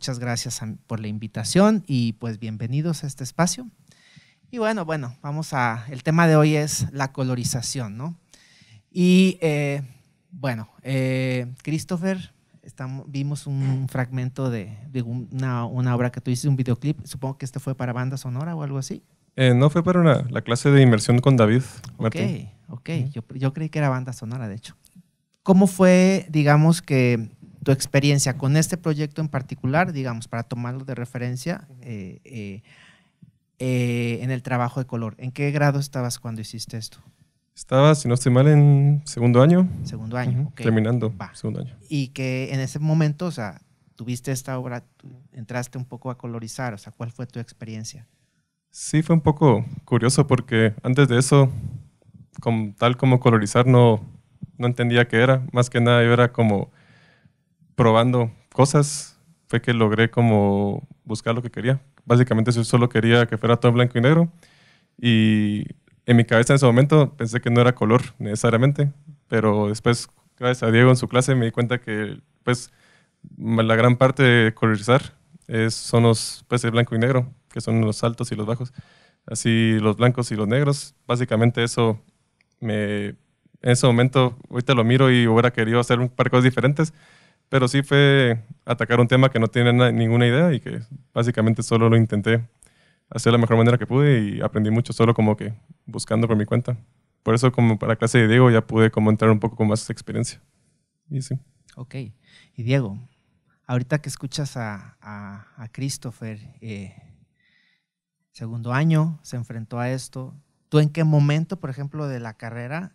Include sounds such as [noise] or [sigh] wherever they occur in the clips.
muchas gracias por la invitación y pues bienvenidos a este espacio. Y bueno, bueno, vamos a, el tema de hoy es la colorización, ¿no? Y eh, bueno, eh, Christopher, estamos, vimos un fragmento de, una, una, obra que tú hiciste, un videoclip, supongo que este fue para banda sonora o algo así. Eh, no, fue para la clase de inmersión con David. Martín. Ok, ok, yo, yo creí que era banda sonora, de hecho. ¿Cómo fue, digamos, que tu experiencia con este proyecto en particular, digamos, para tomarlo de referencia eh, eh, eh, en el trabajo de color. ¿En qué grado estabas cuando hiciste esto? Estaba, si no estoy mal, en segundo año. Segundo año, Terminando, segundo año. Y que en ese momento, o sea, tuviste esta obra, entraste un poco a colorizar, o sea, ¿cuál fue tu experiencia? Sí, fue un poco curioso porque antes de eso, con, tal como colorizar, no, no entendía qué era. Más que nada yo era como probando cosas fue que logré como buscar lo que quería. Básicamente yo solo quería que fuera todo blanco y negro y en mi cabeza en ese momento pensé que no era color necesariamente, pero después gracias a Diego en su clase me di cuenta que pues la gran parte de colorizar es, son los pues el blanco y negro, que son los altos y los bajos. Así los blancos y los negros, básicamente eso me en ese momento ahorita lo miro y hubiera querido hacer un par de cosas diferentes, pero sí fue atacar un tema que no tenía ninguna idea y que básicamente solo lo intenté hacer de la mejor manera que pude y aprendí mucho solo como que buscando por mi cuenta. Por eso como para la clase de Diego ya pude como entrar un poco con más experiencia. Y sí. Ok. Y Diego, ahorita que escuchas a, a, Christopher, eh, segundo año, se enfrentó a esto. ¿Tú en qué momento, por ejemplo, de la carrera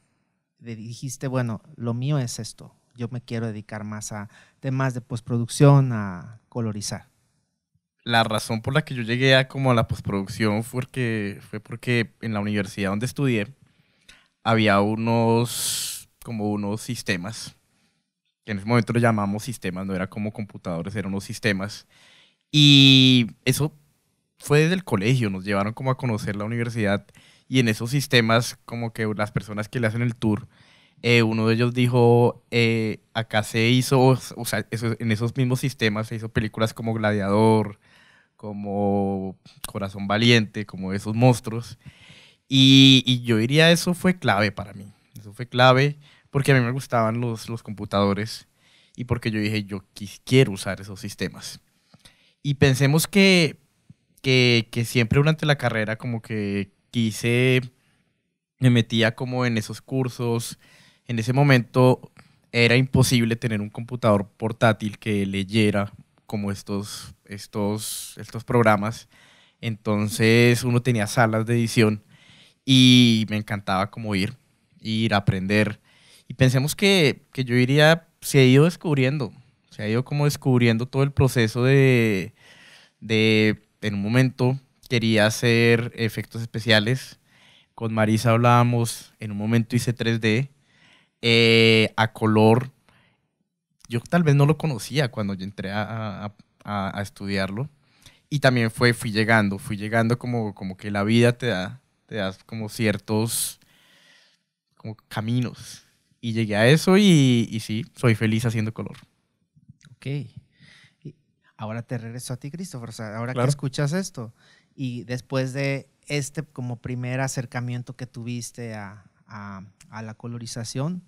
dijiste, bueno, lo mío es esto? yo me quiero dedicar más a temas de postproducción, a colorizar. La razón por la que yo llegué a como la postproducción fue porque, fue porque en la universidad donde estudié había unos, como unos sistemas, que en ese momento lo llamamos sistemas, no era como computadores, eran unos sistemas. Y eso fue desde el colegio, nos llevaron como a conocer la universidad y en esos sistemas como que las personas que le hacen el tour eh, uno de ellos dijo, eh, acá se hizo, o sea, en esos mismos sistemas se hizo películas como Gladiador, como Corazón Valiente, como esos monstruos. Y, yo diría eso fue clave para mí. Eso fue clave porque a mí me gustaban los, los computadores y porque yo dije, yo quiero usar esos sistemas. Y pensemos que, que, que siempre durante la carrera como que quise, me metía como en esos cursos en ese momento era imposible tener un computador portátil que leyera como estos, estos, estos programas. Entonces uno tenía salas de edición y me encantaba como ir, ir a aprender. Y pensemos que, yo iría, se ha ido descubriendo, se ha ido como descubriendo todo el proceso de, de en un momento quería hacer efectos especiales. Con Marisa hablábamos, en un momento hice 3D, eh, a color. Yo tal vez no lo conocía cuando yo entré a, estudiarlo. Y también fue, fui llegando, fui llegando como, como que la vida te da, te das como ciertos como caminos. Y llegué a eso y, y sí, soy feliz haciendo color. Ok. Y ahora te regreso a ti, Christopher. ahora que escuchas esto y después de este como primer acercamiento que tuviste a, a, la colorización.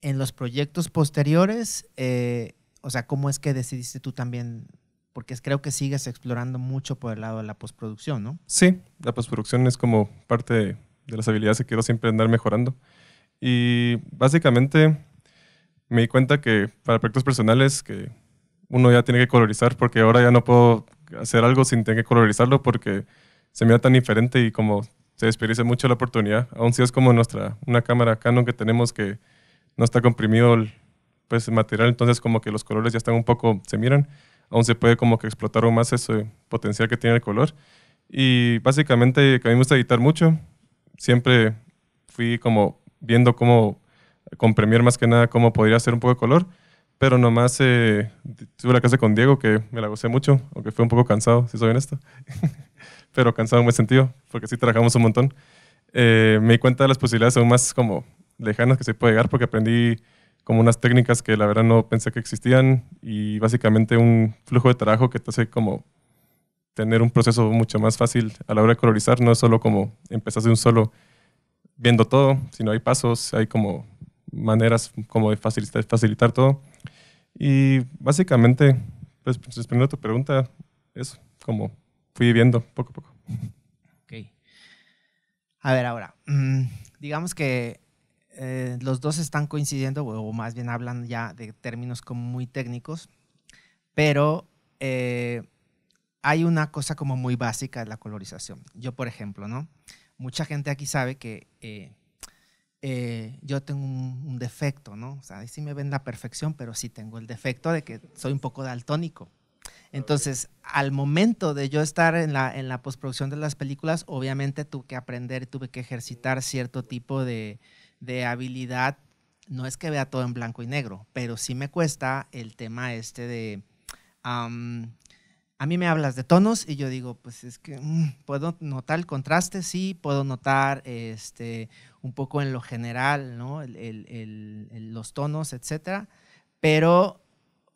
En los proyectos posteriores, eh, o sea, ¿cómo es que decidiste tú también? Porque creo que sigues explorando mucho por el lado de la postproducción, ¿no? Sí, la postproducción es como parte de, las habilidades que quiero siempre andar mejorando. Y básicamente me di cuenta que para proyectos personales que uno ya tiene que colorizar porque ahora ya no puedo hacer algo sin tener que colorizarlo porque se mira tan diferente y como se desperdicia mucho la oportunidad, aun si es como nuestra, una cámara Canon que tenemos que no está comprimido el, pues, material, entonces como que los colores ya están un poco, se miran, aún se puede como que explotar aún más ese potencial que tiene el color. Y básicamente, que a mí me gusta editar mucho, siempre fui como viendo cómo comprimir más que nada, cómo podría hacer un poco de color, pero nomás eh, tuve la clase con Diego que me la gocé mucho, aunque fue un poco cansado, si soy honesto. [laughs] pero cansado en buen sentido, porque sí trabajamos un montón. Eh, me di cuenta de las posibilidades aún más como lejanas que se puede llegar, porque aprendí como unas técnicas que la verdad no pensé que existían y básicamente un flujo de trabajo que te hace como tener un proceso mucho más fácil a la hora de colorizar, no es solo como empezar de un solo viendo todo, sino hay pasos, hay como maneras como de facilitar, facilitar todo. Y básicamente, pues respondiendo a tu pregunta, es como fui viendo poco a poco. Ok. A ver, ahora, mm, digamos que eh, los dos están coincidiendo, o más bien hablan ya de términos como muy técnicos, pero eh, hay una cosa como muy básica de la colorización. Yo, por ejemplo, ¿no? Mucha gente aquí sabe que eh, yo tengo un, defecto, ¿no? O sea, ahí sí me ven la perfección, pero sí tengo el defecto de que soy un poco daltónico. Entonces, al momento de yo estar en la, en la postproducción de las películas, obviamente tuve que aprender, tuve que ejercitar cierto tipo de, de habilidad. No es que vea todo en blanco y negro, pero sí me cuesta el tema este de... a mí me hablas de tonos y yo digo, pues es que mm, puedo notar el contraste, sí, puedo notar este, un poco en lo general, ¿no? el, el, los tonos, etcétera, pero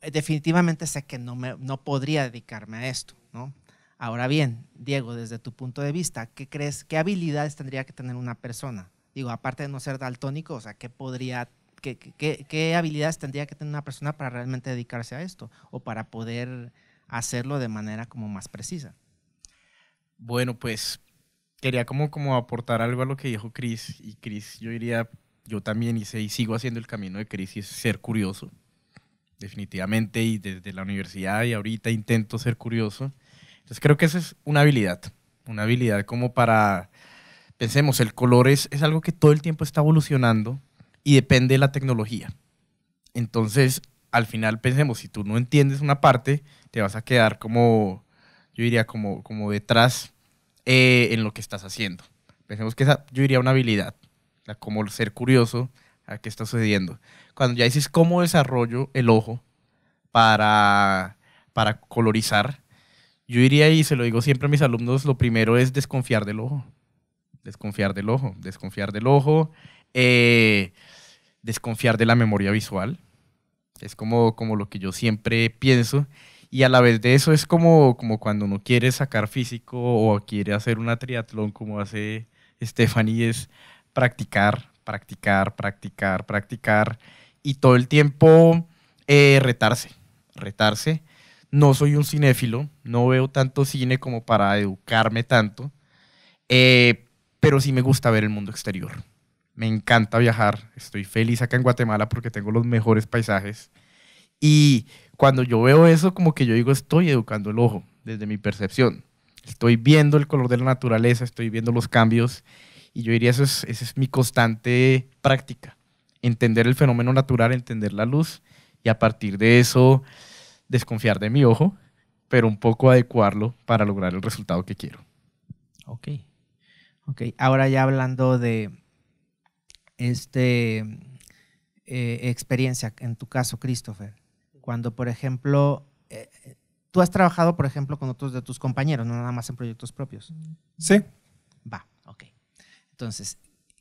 definitivamente sé que no, me, no podría dedicarme a esto, ¿no? Ahora bien, Diego, desde tu punto de vista, ¿qué crees, qué habilidades tendría que tener una persona? Digo, aparte de no ser daltónico, o sea, ¿qué podría, qué, qué, qué habilidades tendría que tener una persona para realmente dedicarse a esto o para poder hacerlo de manera como más precisa? Bueno, pues quería como, como aportar algo a lo que dijo Cris. y Cris, yo diría, yo también hice y sigo haciendo el camino de Cris y es ser curioso definitivamente, y desde la universidad y ahorita intento ser curioso. Entonces creo que esa es una habilidad, una habilidad como para, pensemos, el color es, algo que todo el tiempo está evolucionando y depende de la tecnología. Entonces, al final pensemos, si tú no entiendes una parte, te vas a quedar como, yo diría, como, como detrás eh, en lo que estás haciendo. Pensemos que esa, yo diría, una habilidad, como ser curioso a qué está sucediendo cuando ya dices cómo desarrollo el ojo para, para colorizar, yo diría y se lo digo siempre a mis alumnos, lo primero es desconfiar del ojo. Desconfiar del ojo, desconfiar del ojo, eh, desconfiar de la memoria visual. Es como, como lo que yo siempre pienso. Y a la vez de eso es como, como cuando uno quiere sacar físico o quiere hacer una triatlón como hace Stephanie, es practicar, practicar, practicar, practicar y todo el tiempo eh, retarse, retarse. No soy un cinéfilo, no veo tanto cine como para educarme tanto, eh, pero sí me gusta ver el mundo exterior. Me encanta viajar, estoy feliz acá en Guatemala porque tengo los mejores paisajes. Y cuando yo veo eso, como que yo digo, estoy educando el ojo, desde mi percepción. Estoy viendo el color de la naturaleza, estoy viendo los cambios, y yo diría, eso es, esa es mi constante práctica entender el fenómeno natural, entender la luz y a partir de eso desconfiar de mi ojo, pero un poco adecuarlo para lograr el resultado que quiero. Ok. Ok, ahora ya hablando de este eh, experiencia, en tu caso, Christopher, cuando por ejemplo, eh, tú has trabajado, por ejemplo, con otros de tus compañeros, no nada más en proyectos propios. Sí. Va, ok. Entonces,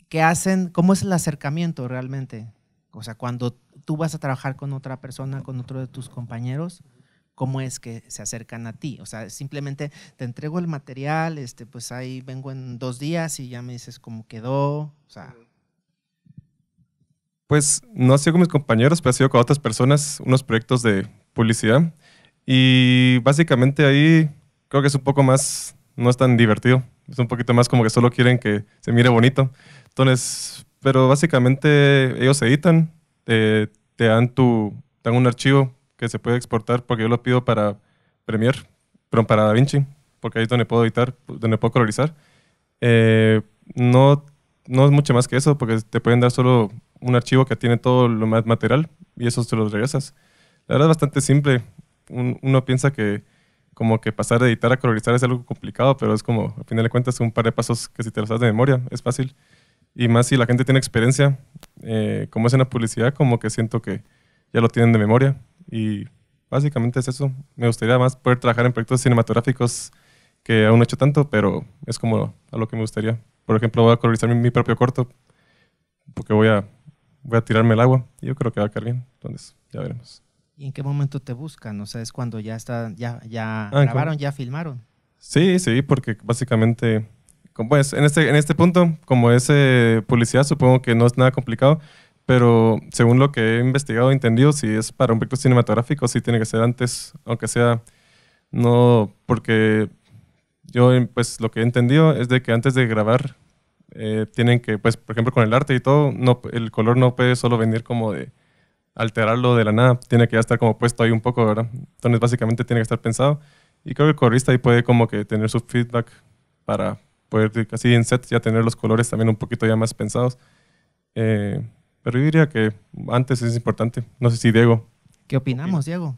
¿Qué hacen, ¿cómo es el acercamiento realmente? O sea, cuando tú vas a trabajar con otra persona, con otro de tus compañeros, ¿cómo es que se acercan a ti? O sea, simplemente te entrego el material, este, pues ahí vengo en dos días y ya me dices cómo quedó, o sea. Pues no ha sido con mis compañeros, pero ha sido con otras personas, unos proyectos de publicidad. Y básicamente ahí creo que es un poco más, no es tan divertido. Es un poquito más como que solo quieren que se mire bonito. Entonces, pero básicamente ellos editan, te dan tu, dan un archivo que se puede exportar porque yo lo pido para Premiere, pero para DaVinci, porque ahí es donde puedo editar, donde puedo colorizar. Eh, no, no es mucho más que eso, porque te pueden dar solo un archivo que tiene todo lo más material y eso te lo regresas. La verdad es bastante simple. uno piensa que como que pasar de editar a colorizar es algo complicado, pero es como, al final de cuentas, un par de pasos que si te los das de memoria, es fácil. Y más si la gente tiene experiencia, eh, como es en la publicidad, como que siento que ya lo tienen de memoria. Y básicamente es eso. Me gustaría más poder trabajar en proyectos cinematográficos que aún no he hecho tanto, pero es como a lo que me gustaría. Por ejemplo, voy a colorizar mi, propio corto, porque voy a, voy a tirarme el agua y yo creo que va a caer bien. Entonces, ya veremos. ¿Y en qué momento te buscan? O sea, es cuando ya está, ya, ya ah, grabaron, ya filmaron. Sí, sí, porque básicamente, pues, en este, en este punto, como es eh, publicidad, supongo que no es nada complicado, pero según lo que he investigado, e entendido, si es para un proyecto cinematográfico, sí tiene que ser antes, aunque sea, no, porque yo, pues, lo que he entendido es de que antes de grabar, eh, tienen que, pues, por ejemplo, con el arte y todo, no, el color no puede solo venir como de alterarlo de la nada, tiene que ya estar como puesto ahí un poco, ¿verdad? Entonces básicamente tiene que estar pensado. Y creo que el corista ahí puede como que tener su feedback para poder casi en set ya tener los colores también un poquito ya más pensados. Eh, pero yo diría que antes es importante. No sé si Diego. ¿Qué opinamos, Diego?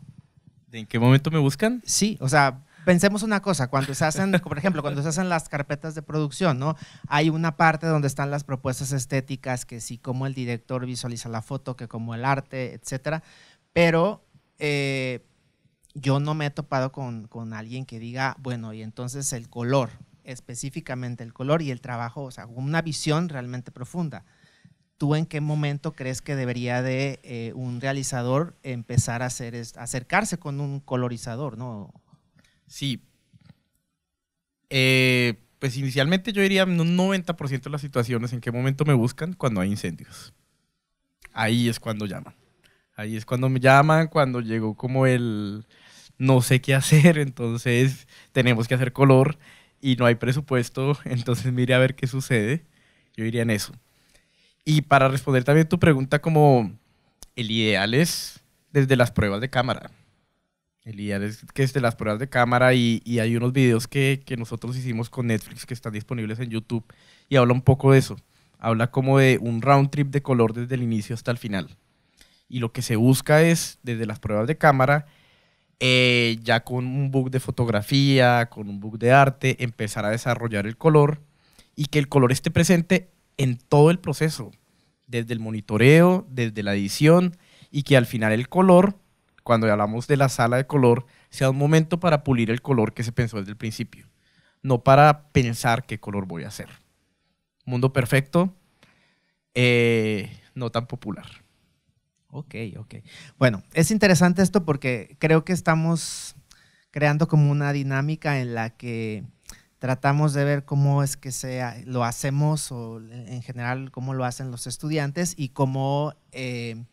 ¿De en qué momento me buscan? Sí, o sea, pensemos una cosa, cuando se hacen, por ejemplo, cuando se hacen las carpetas de producción, ¿no? Hay una parte donde están las propuestas estéticas, que sí, cómo el director visualiza la foto, que como el arte, etcétera, pero eh, yo no me he topado con, alguien que diga, bueno, y entonces el color, específicamente el color y el trabajo, o sea, una visión realmente profunda. ¿Tú en qué momento crees que debería de eh, un realizador empezar a hacer acercarse con un colorizador, ¿no? Sí. Eh, pues inicialmente yo diría en un 90% de las situaciones en qué momento me buscan cuando hay incendios. Ahí es cuando llaman. Ahí es cuando me llaman, cuando llegó como el no sé qué hacer, [laughs] entonces tenemos que hacer color y no hay presupuesto, [laughs] entonces mire a ver qué sucede. Yo diría en eso. Y para responder también tu pregunta como el ideal es desde las pruebas de cámara. El ideal es que las pruebas de cámara y, hay unos videos que, nosotros hicimos con Netflix que están disponibles en YouTube y habla un poco de eso. Habla como de un round trip de color desde el inicio hasta el final. Y lo que se busca es, desde las pruebas de cámara, eh, ya con un book de fotografía, con un book de arte, empezar a desarrollar el color y que el color esté presente en todo el proceso, desde el monitoreo, desde la edición y que al final el color cuando hablamos de la sala de color, sea un momento para pulir el color que se pensó desde el principio, no para pensar qué color voy a hacer. Mundo perfecto, eh, no tan popular. Ok, ok. Bueno, es interesante esto porque creo que estamos creando como una dinámica en la que tratamos de ver cómo es que sea, lo hacemos o en general cómo lo hacen los estudiantes y cómo eh,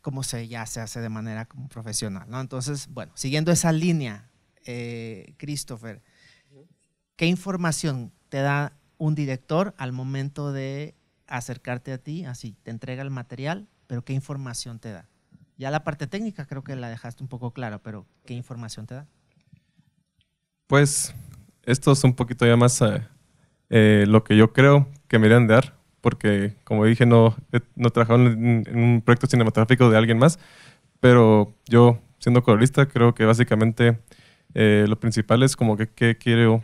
como se, ya se hace de manera como profesional. ¿no? Entonces, bueno, siguiendo esa línea, eh, Christopher, ¿qué información te da un director al momento de acercarte a ti? Así, te entrega el material, pero ¿qué información te da? Ya la parte técnica creo que la dejaste un poco clara, pero ¿qué información te da? Pues esto es un poquito ya más eh, eh, lo que yo creo que me deben dar, porque como dije, no, eh, no trabajado en, un proyecto cinematográfico de alguien más, pero yo, siendo colorista, creo que básicamente eh, lo principal es como que, que quiero,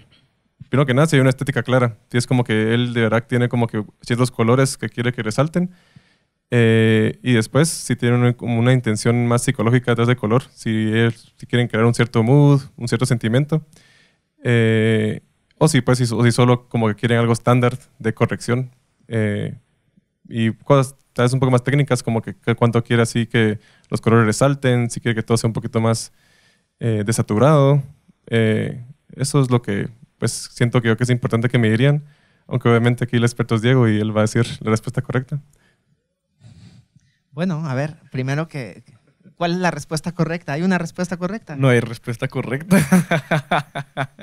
primero que nada, si hay una estética clara, si es como que él de verdad tiene como que ciertos colores que quiere que resalten, eh, y después, si tiene una, como una intención más psicológica detrás de color, si, si, quieren crear un cierto mood, un cierto sentimiento, o, si, pues, o si solo como que quieren algo estándar de corrección, eh, y cosas tal vez un poco más técnicas, como que, cuánto quiere así que los colores resalten, si quiere que todo sea un poquito más eh, desaturado. Eh, eso es lo que pues, siento que es importante que me dirían, aunque obviamente aquí el experto es Diego y él va a decir la respuesta correcta. Bueno, a ver, primero que, ¿cuál es la respuesta correcta? ¿Hay una respuesta correcta? No hay respuesta correcta.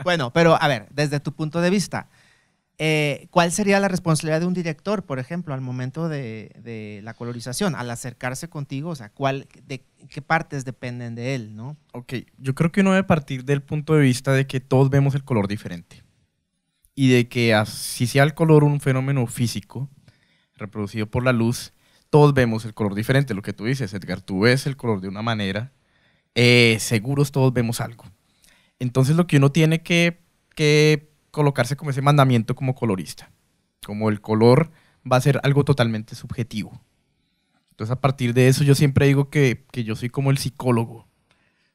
bueno, pero a ver, desde tu punto de vista, eh, ¿cuál sería la responsabilidad de un director, por ejemplo, al momento de, la colorización, al acercarse contigo? O sea, ¿cuál, de qué partes dependen de él, no? Ok, yo creo que uno debe partir del punto de vista de que todos vemos el color diferente y de que así sea el color un fenómeno físico reproducido por la luz, todos vemos el color diferente. Lo que tú dices, Edgar, tú ves el color de una manera, eh, seguros todos vemos algo. Entonces lo que uno tiene que, que colocarse como ese mandamiento como colorista, como el color va a ser algo totalmente subjetivo. Entonces a partir de eso yo siempre digo que, que yo soy como el psicólogo,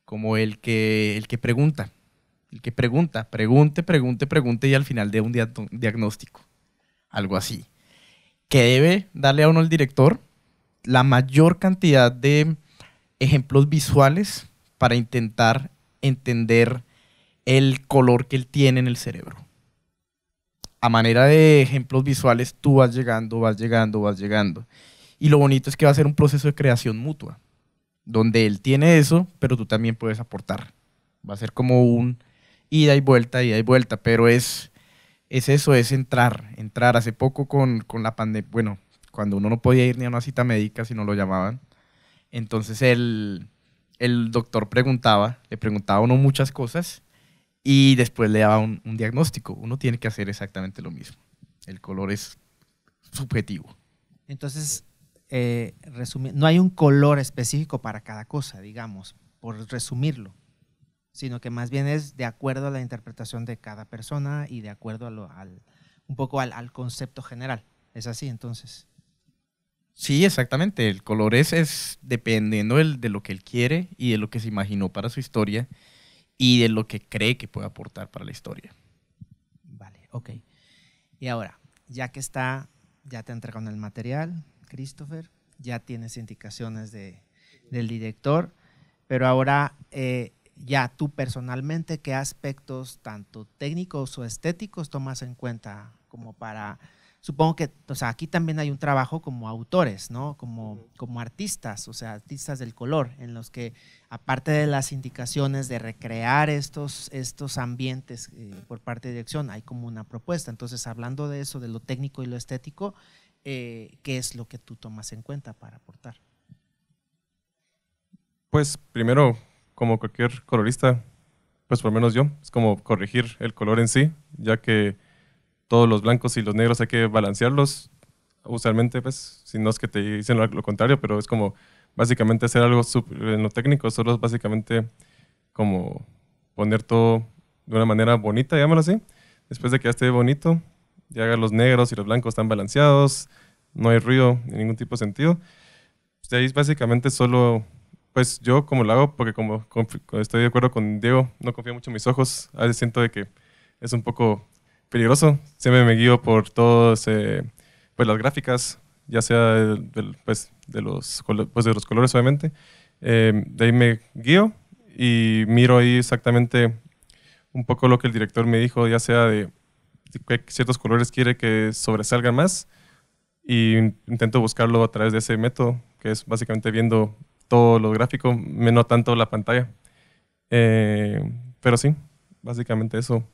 como el que, el que pregunta, el que pregunta, pregunte, pregunte, pregunte y al final de un diagnóstico, algo así, que debe darle a uno el director la mayor cantidad de ejemplos visuales para intentar entender el color que él tiene en el cerebro a manera de ejemplos visuales tú vas llegando, vas llegando, vas llegando. Y lo bonito es que va a ser un proceso de creación mutua, donde él tiene eso, pero tú también puedes aportar. Va a ser como un ida y vuelta, ida y vuelta, pero es, es eso, es entrar, entrar. Hace poco con, con la pandemia, bueno, cuando uno no podía ir ni a una cita médica si no lo llamaban, entonces el, el doctor preguntaba, le preguntaba a uno muchas cosas y después le da un, diagnóstico. Uno tiene que hacer exactamente lo mismo. El color es subjetivo. Entonces, eh, no hay un color específico para cada cosa, digamos, por resumirlo, sino que más bien es de acuerdo a la interpretación de cada persona y de acuerdo al, un poco al, concepto general. ¿Es así entonces? Sí, exactamente. El color es, es dependiendo de lo que él quiere y de lo que se imaginó para su historia y de lo que cree que puede aportar para la historia. Vale, ok. Y ahora, ya que está, ya te entregaron el material, Christopher, ya tienes indicaciones del director, pero ahora eh, ya tú personalmente, ¿qué aspectos tanto técnicos o estéticos tomas en cuenta como para supongo que, aquí también hay un trabajo como autores, ¿no? Como, como artistas, o sea, artistas del color, en los que, aparte de las indicaciones de recrear estos, estos ambientes eh, por parte de dirección, hay como una propuesta. Entonces, hablando de eso, de lo técnico y lo estético, eh, ¿qué es lo que tú tomas en cuenta para aportar? Pues primero, como cualquier colorista, pues por lo menos yo, es como corregir el color en sí, ya que todos los blancos y los negros hay que balancearlos. Usualmente, pues, si no es que te dicen lo, contrario, pero es como básicamente hacer algo en lo técnico, solo es básicamente como poner todo de una manera bonita, digámoslo así. Después de que esté bonito, ya los negros y los blancos están balanceados, no hay ruido en ningún tipo de sentido. Pues, de ahí básicamente solo, pues yo como lo hago, porque como estoy de acuerdo con Diego, no confío mucho en mis ojos, a veces siento de que es un poco peligroso. Siempre me guío por todas eh, pues, las gráficas, ya sea pues, de, los, pues, de los colores, obviamente. Eh, de ahí me guío y miro ahí exactamente un poco lo que el director me dijo, ya sea de, ciertos colores quiere que sobresalgan más. Y intento buscarlo a través de ese método, que es básicamente viendo todo lo gráfico, menos tanto la pantalla. Eh, pero sí, básicamente eso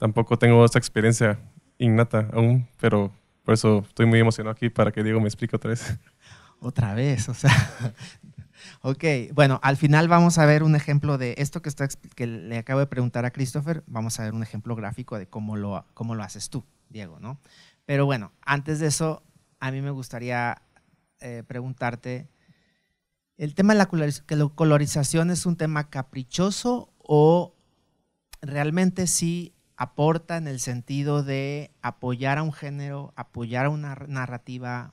tampoco tengo esta experiencia innata aún, pero por eso estoy muy emocionado aquí para que Diego me explique otra vez. [laughs] Otra vez, o sea. [laughs] ok, bueno, al final vamos a ver un ejemplo de esto que, está, que le acabo de preguntar a Christopher, vamos a ver un ejemplo gráfico de cómo lo, cómo lo haces tú, Diego, ¿no? Pero bueno, antes de eso, a mí me gustaría eh, preguntarte, ¿el tema de la, la colorización es un tema caprichoso o realmente sí aporta en el sentido de apoyar a un género, apoyar a una narrativa.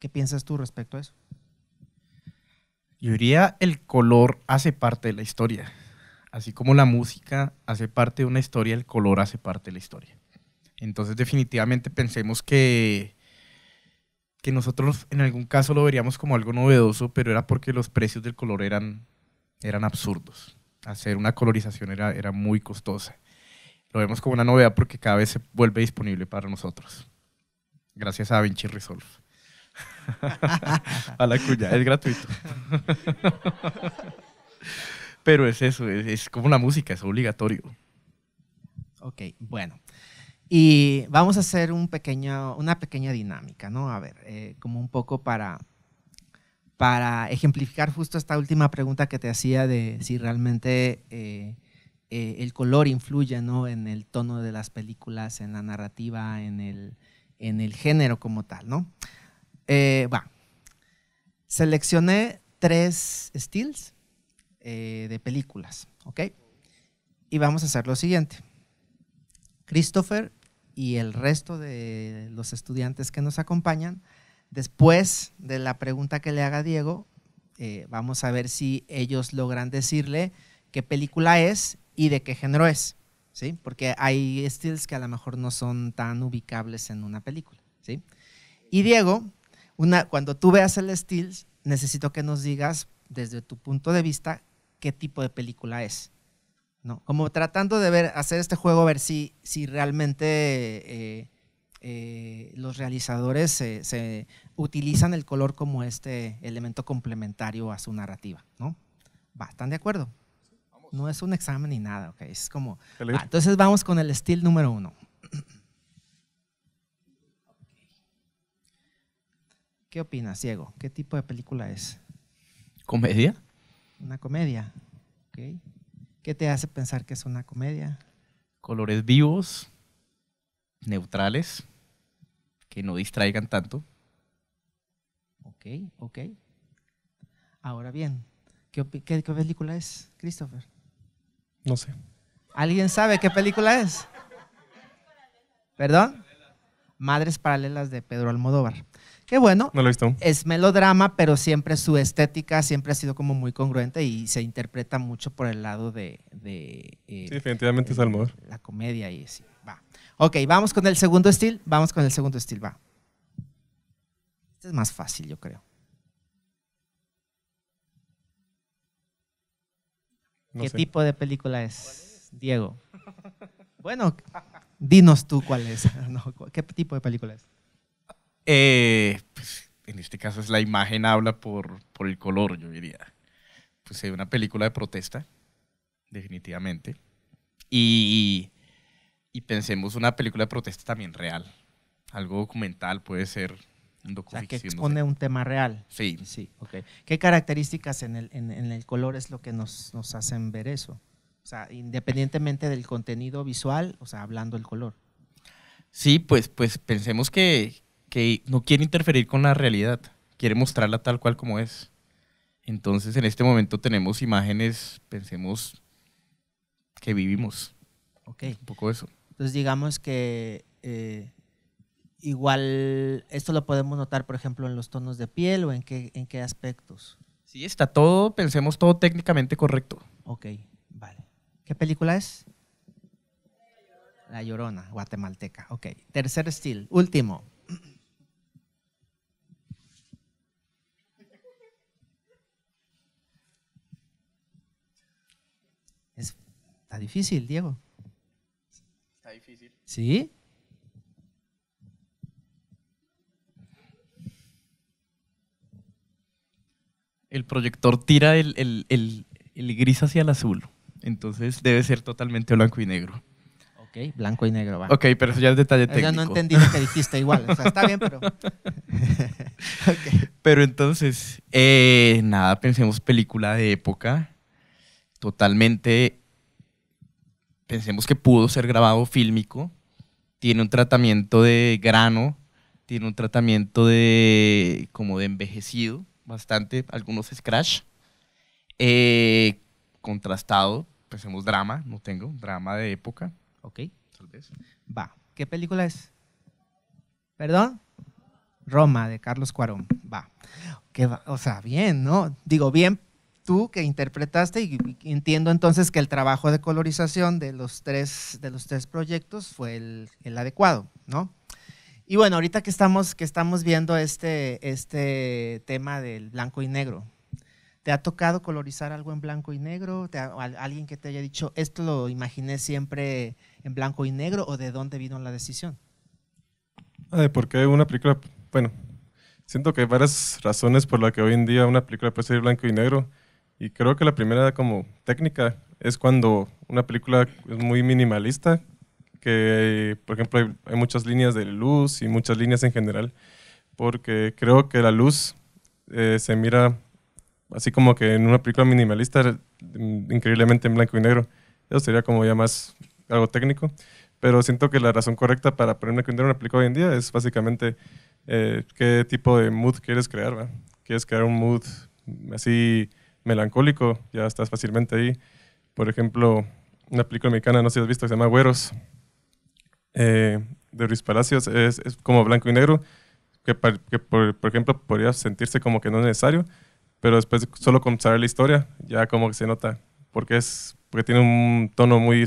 ¿Qué piensas tú respecto a eso? Yo diría el color hace parte de la historia. Así como la música hace parte de una historia, el color hace parte de la historia. Entonces definitivamente pensemos que, que nosotros en algún caso lo veríamos como algo novedoso, pero era porque los precios del color eran, eran absurdos. Hacer una colorización era, era muy costosa lo vemos como una novedad porque cada vez se vuelve disponible para nosotros. Gracias a Vinci Resolve. [laughs] a la cuña, es gratuito. [laughs] Pero es eso, es, como la música, es obligatorio. Ok, bueno. Y vamos a hacer un pequeño, una pequeña dinámica, ¿no? A ver, eh, como un poco para, para ejemplificar justo esta última pregunta que te hacía de si realmente eh, eh, el color influye en el tono de las películas, en la narrativa, en el, género como tal. ¿no? Eh, seleccioné tres estilos eh, de películas, Y vamos a hacer lo siguiente. Christopher y el resto de los estudiantes que nos acompañan, después de la pregunta que le haga Diego, vamos a ver si ellos logran decirle qué película es y de qué género es, ¿sí? Porque hay estilos que a lo mejor no son tan ubicables en una película, ¿sí? Y Diego, una, cuando tú veas el Stills, necesito que nos digas desde tu punto de vista qué tipo de película es. ¿no? Como tratando de ver, hacer este juego, ver si, si realmente eh, eh, los realizadores se, utilizan el color como este elemento complementario a su narrativa. ¿no? ¿Están de acuerdo? No es un examen ni nada, ok. Es como. Ah, entonces vamos con el estilo número uno. ¿Qué opinas, Diego? ¿Qué tipo de película es? ¿Comedia? Una comedia. ¿ok? ¿Qué te hace pensar que es una comedia? Colores vivos, neutrales, que no distraigan tanto. Ok, ok. Ahora bien, qué película es, Christopher? No sé. ¿Alguien sabe qué película es? ¿Perdón? Madres Paralelas de Pedro Almodóvar. Qué bueno. No lo he visto. Es melodrama, pero siempre su estética siempre ha sido como muy congruente y se interpreta mucho por el lado de. Eh, sí, definitivamente es eh, Almodóvar. La comedia y sí. Va. Ok, vamos con el segundo estilo. Vamos con el segundo estilo. Va. Este es más fácil, yo creo. ¿Qué tipo de película es, Diego? Eh, bueno, dinos tú cuál es. ¿Qué tipo de película es? en este caso es la imagen habla por, por el color, yo diría. Pues es una película de protesta, definitivamente. Y, y pensemos una película de protesta también real. Algo documental puede ser o sea, que expone un tema real. Sí. Sí, ok. ¿Qué características en el, color es lo que nos, hacen ver eso? O sea, independientemente del contenido visual, o sea, hablando del color. Sí, pues, pues pensemos que, no quiere interferir con la realidad, quiere mostrarla tal cual como es. Entonces, en este momento tenemos imágenes, pensemos, que vivimos. Ok. Un poco eso. Entonces, digamos que eh, Igual, esto lo podemos notar, por ejemplo, en los tonos de piel o en qué, en qué aspectos. Sí, está todo, pensemos todo técnicamente correcto. Ok, vale. ¿Qué película es? La Llorona, guatemalteca. Ok, tercer estilo, último. está difícil, Diego. Está difícil. ¿Sí? el proyector tira el, gris hacia el azul. Entonces debe ser totalmente blanco y negro. Ok, blanco y negro. Va. Ok, pero eso ya es detalle técnico. Ya no entendí lo que dijiste igual. O sea, está bien, pero. [laughs] okay. Pero entonces, eh, nada, pensemos película de época. Totalmente. Pensemos que pudo ser grabado fílmico. Tiene un tratamiento de grano. Tiene un tratamiento de. como de envejecido bastante, algunos scratch. Eh, contrastado, pensemos drama, no tengo, drama de época. Ok. Tal vez. Va. ¿Qué película es? ¿Perdón? Roma, de Carlos Cuarón. Va. ¿Qué O sea, bien, ¿no? Digo, bien tú que interpretaste y, entiendo entonces que el trabajo de colorización de los tres, de los tres proyectos fue el, el adecuado, ¿no? Y bueno, ahorita que estamos, que estamos viendo este, este tema del blanco y negro, ¿te ha tocado colorizar algo en blanco y negro? ¿Alguien que te haya dicho, esto lo imaginé siempre en blanco y negro o de dónde vino la decisión? Porque una película? Bueno, siento que hay varias razones por las que hoy en día una película puede ser blanco y negro. Y creo que la primera como técnica es cuando una película es muy minimalista, que, por ejemplo, hay, muchas líneas de luz y muchas líneas en general, porque creo que la luz eh, se mira así como que en una película minimalista, mm, increíblemente en blanco y negro. Eso sería como ya más algo técnico, pero siento que la razón correcta para poner una película en una película hoy en día es básicamente eh, qué tipo de mood quieres crear. ¿va? ¿Quieres crear un mood así melancólico? Ya estás fácilmente ahí. Por ejemplo, una película mexicana, no sé si has visto, se llama Güeros eh, de Ruiz Palacios es, como blanco y negro, que, por, ejemplo podría sentirse como que no es necesario, pero después solo con saber la historia ya como que se nota, porque, es, porque tiene un tono muy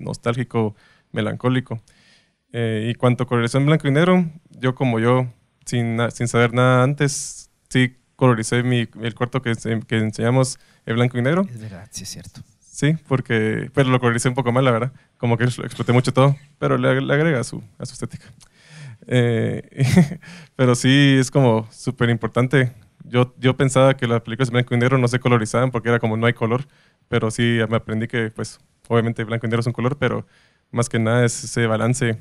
nostálgico, melancólico. Eh, y cuanto a en blanco y negro, yo como yo, sin, sin saber nada antes, sí coloricé mi, el cuarto que, que enseñamos en blanco y negro. Es verdad, sí es cierto. Sí, porque. Pero lo coloricé un poco mal, la verdad. Como que exploté mucho todo, pero le, agrega a su, estética. Eh, [laughs] pero sí, es como súper importante. Yo, yo pensaba que las películas de blanco y negro no se colorizaban porque era como no hay color, pero sí me aprendí que, pues, obviamente blanco y negro es un color, pero más que nada es ese balance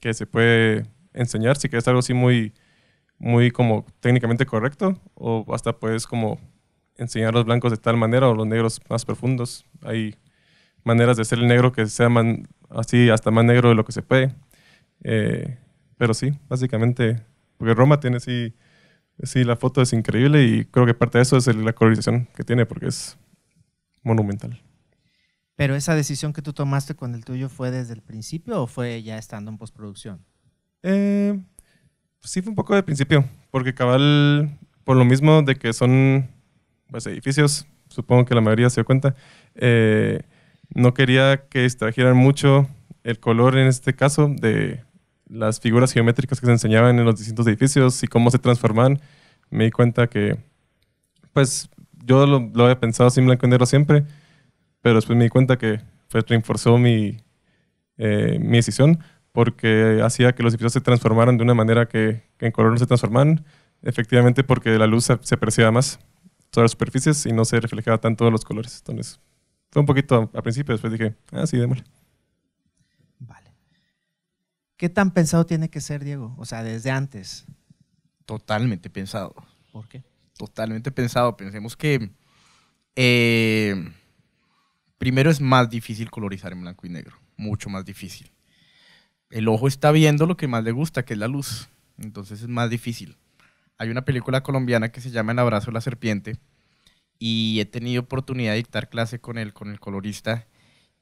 que se puede enseñar. que es algo así muy, muy como técnicamente correcto, o hasta pues como enseñar a los blancos de tal manera o los negros más profundos. Hay maneras de hacer el negro que sea así hasta más negro de lo que se puede. Eh, pero sí, básicamente, porque Roma tiene sí, la foto es increíble y creo que parte de eso es la colorización que tiene porque es monumental. ¿Pero esa decisión que tú tomaste con el tuyo fue desde el principio o fue ya estando en postproducción? Eh, sí, fue un poco de principio, porque cabal, por lo mismo de que son pues, edificios, supongo que la mayoría se dio cuenta, eh, no quería que extrajeran mucho el color en este caso de las figuras geométricas que se enseñaban en los distintos edificios y cómo se transforman. Me di cuenta que, pues, yo lo, había pensado sin blanco y siempre, pero después me di cuenta que fue pues, reforzó mi, eh, mi decisión porque hacía que los edificios se transformaran de una manera que, en color no se transforman, efectivamente porque la luz se, se percibía más. Todas las superficies y no se reflejaba tanto los colores. Entonces, fue un poquito a principio, después dije, ah, sí, démosle. Vale. ¿Qué tan pensado tiene que ser, Diego? O sea, desde antes. Totalmente pensado. ¿Por qué? Totalmente pensado. Pensemos que eh, primero es más difícil colorizar en blanco y negro, mucho más difícil. El ojo está viendo lo que más le gusta, que es la luz. Entonces es más difícil hay una película colombiana que se llama El abrazo de la serpiente y he tenido oportunidad de dictar clase con el, con el colorista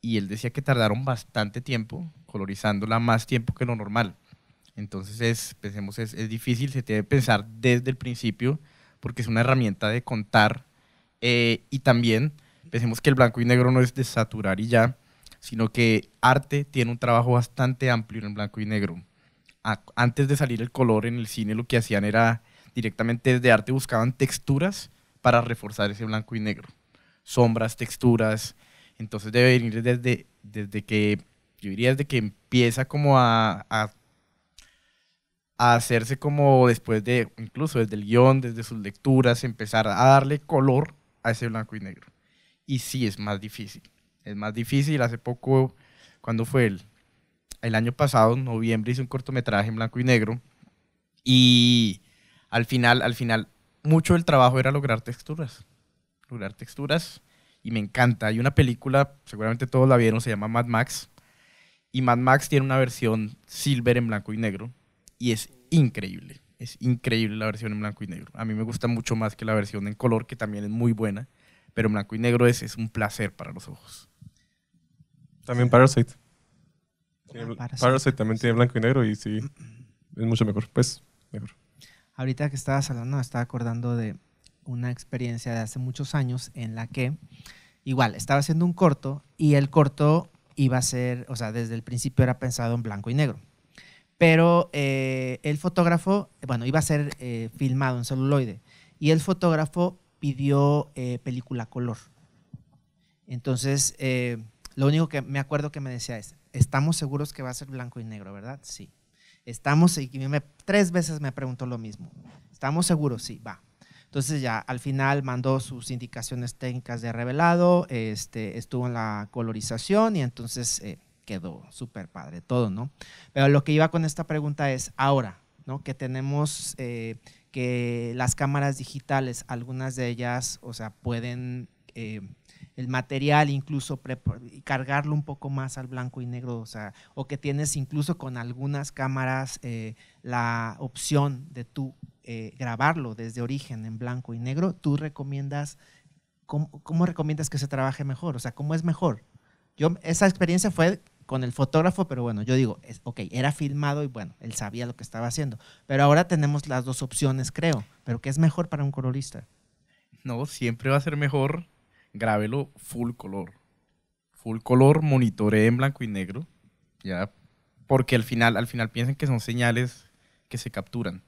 y él decía que tardaron bastante tiempo colorizándola, más tiempo que lo normal. Entonces es, pensemos, es, difícil, se tiene que pensar desde el principio porque es una herramienta de contar eh, y también pensemos que el blanco y negro no es de saturar y ya, sino que arte tiene un trabajo bastante amplio en el blanco y negro. antes de salir el color en el cine lo que hacían era directamente desde arte buscaban texturas para reforzar ese blanco y negro. Sombras, texturas. Entonces debe venir desde, desde que, yo diría desde que empieza como a, a, hacerse como después de, incluso desde el guión, desde sus lecturas, empezar a darle color a ese blanco y negro. Y sí, es más difícil. Es más difícil. Hace poco, cuando fue el, el año pasado, en noviembre, hice un cortometraje en blanco y negro. Y al final, al final, mucho del trabajo era lograr texturas. Lograr texturas. Y me encanta. Hay una película, seguramente todos la vieron, se llama Mad Max. Y Mad Max tiene una versión silver en blanco y negro. Y es increíble. Es increíble la versión en blanco y negro. A mí me gusta mucho más que la versión en color, que también es muy buena. Pero en blanco y negro es, es un placer para los ojos. También Parasite. Parasite. también tiene blanco y negro y sí, es mucho mejor. Pues, mejor. Ahorita que estabas hablando, me estaba acordando de una experiencia de hace muchos años en la que igual estaba haciendo un corto y el corto iba a ser, o sea, desde el principio era pensado en blanco y negro. Pero eh, el fotógrafo, bueno, iba a ser eh, filmado en celuloide y el fotógrafo pidió eh, película color. Entonces, lo único que me acuerdo que me decía es, estamos seguros que va a ser blanco y negro, ¿verdad? Sí. Estamos, y tres veces me preguntó lo mismo. ¿Estamos seguros? Sí, va. Entonces ya al final mandó sus indicaciones técnicas de revelado, este, estuvo en la colorización y entonces eh, quedó súper padre todo, ¿no? Pero lo que iba con esta pregunta es, ahora, ¿no? Que tenemos eh, que las cámaras digitales, algunas de ellas, o sea, pueden... Eh, material, incluso cargarlo un poco más al blanco y negro, o sea, o que tienes incluso con algunas cámaras eh, la opción de tú eh, grabarlo desde origen en blanco y negro, ¿tú recomiendas, cómo, recomiendas que se trabaje mejor? O sea, ¿cómo es mejor? Yo, esa experiencia fue con el fotógrafo, pero bueno, yo digo, es, ok, era filmado y bueno, él sabía lo que estaba haciendo, pero ahora tenemos las dos opciones, creo, pero ¿qué es mejor para un colorista? No, siempre va a ser mejor grábelo full color. Full color, monitore en blanco y negro, ¿ya? Porque al final, al final piensen que son señales que se capturan.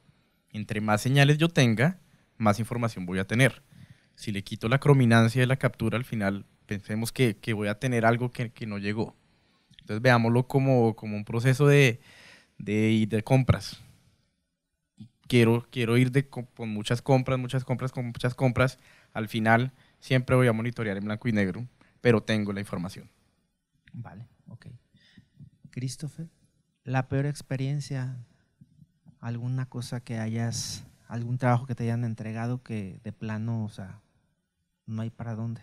Entre más señales yo tenga, más información voy a tener. Si le quito la crominancia de la captura, al final pensemos que, voy a tener algo que, no llegó. Entonces veámoslo como, como un proceso de, de, de compras. Quiero, quiero ir de, con muchas compras, muchas compras, con muchas compras. Al final Siempre voy a monitorear en blanco y negro, pero tengo la información. Vale, ok. Christopher, la peor experiencia, alguna cosa que hayas, algún trabajo que te hayan entregado que de plano, o sea, no hay para dónde.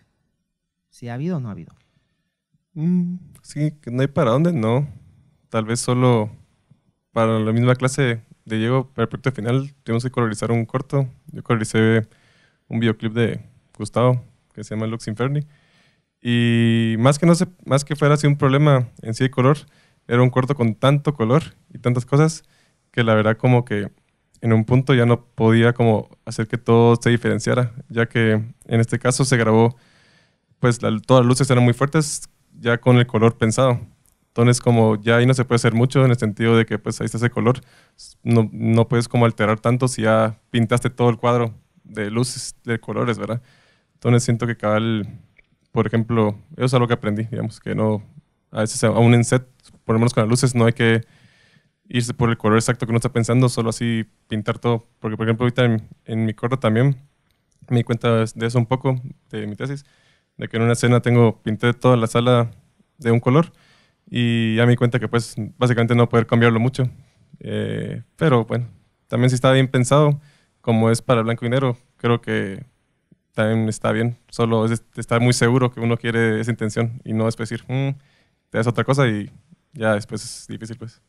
Si ha habido o no ha habido. Mm, sí, que no hay para dónde, no. Tal vez solo para la misma clase de Diego, para el proyecto final, tuvimos que colorizar un corto. Yo coloricé un videoclip de Gustavo, que se llama Lux Inferni. Y más que, no se, más que fuera así un problema en sí de color, era un cuarto con tanto color y tantas cosas que la verdad como que en un punto ya no podía como hacer que todo se diferenciara, ya que en este caso se grabó, pues todas las luces eran muy fuertes ya con el color pensado. Entonces como ya ahí no se puede hacer mucho en el sentido de que pues ahí está ese color, no, no puedes como alterar tanto si ya pintaste todo el cuadro de luces, de colores, ¿verdad? Entonces siento que cada, por ejemplo, eso es algo que aprendí, digamos, que no, a veces aún en set, por lo menos con las luces, no hay que irse por el color exacto que uno está pensando, solo así pintar todo. Porque, por ejemplo, ahorita en, mi corto también me di cuenta de eso un poco, de mi tesis, de que en una escena tengo, pinté toda la sala de un color y ya me di cuenta que pues básicamente no poder cambiarlo mucho. Eh, pero bueno, también si está bien pensado, como es para blanco y negro, creo que también está bien. Solo es estar muy seguro que uno quiere esa intención y no es decir, mm, te das otra cosa y ya después es difícil, pues.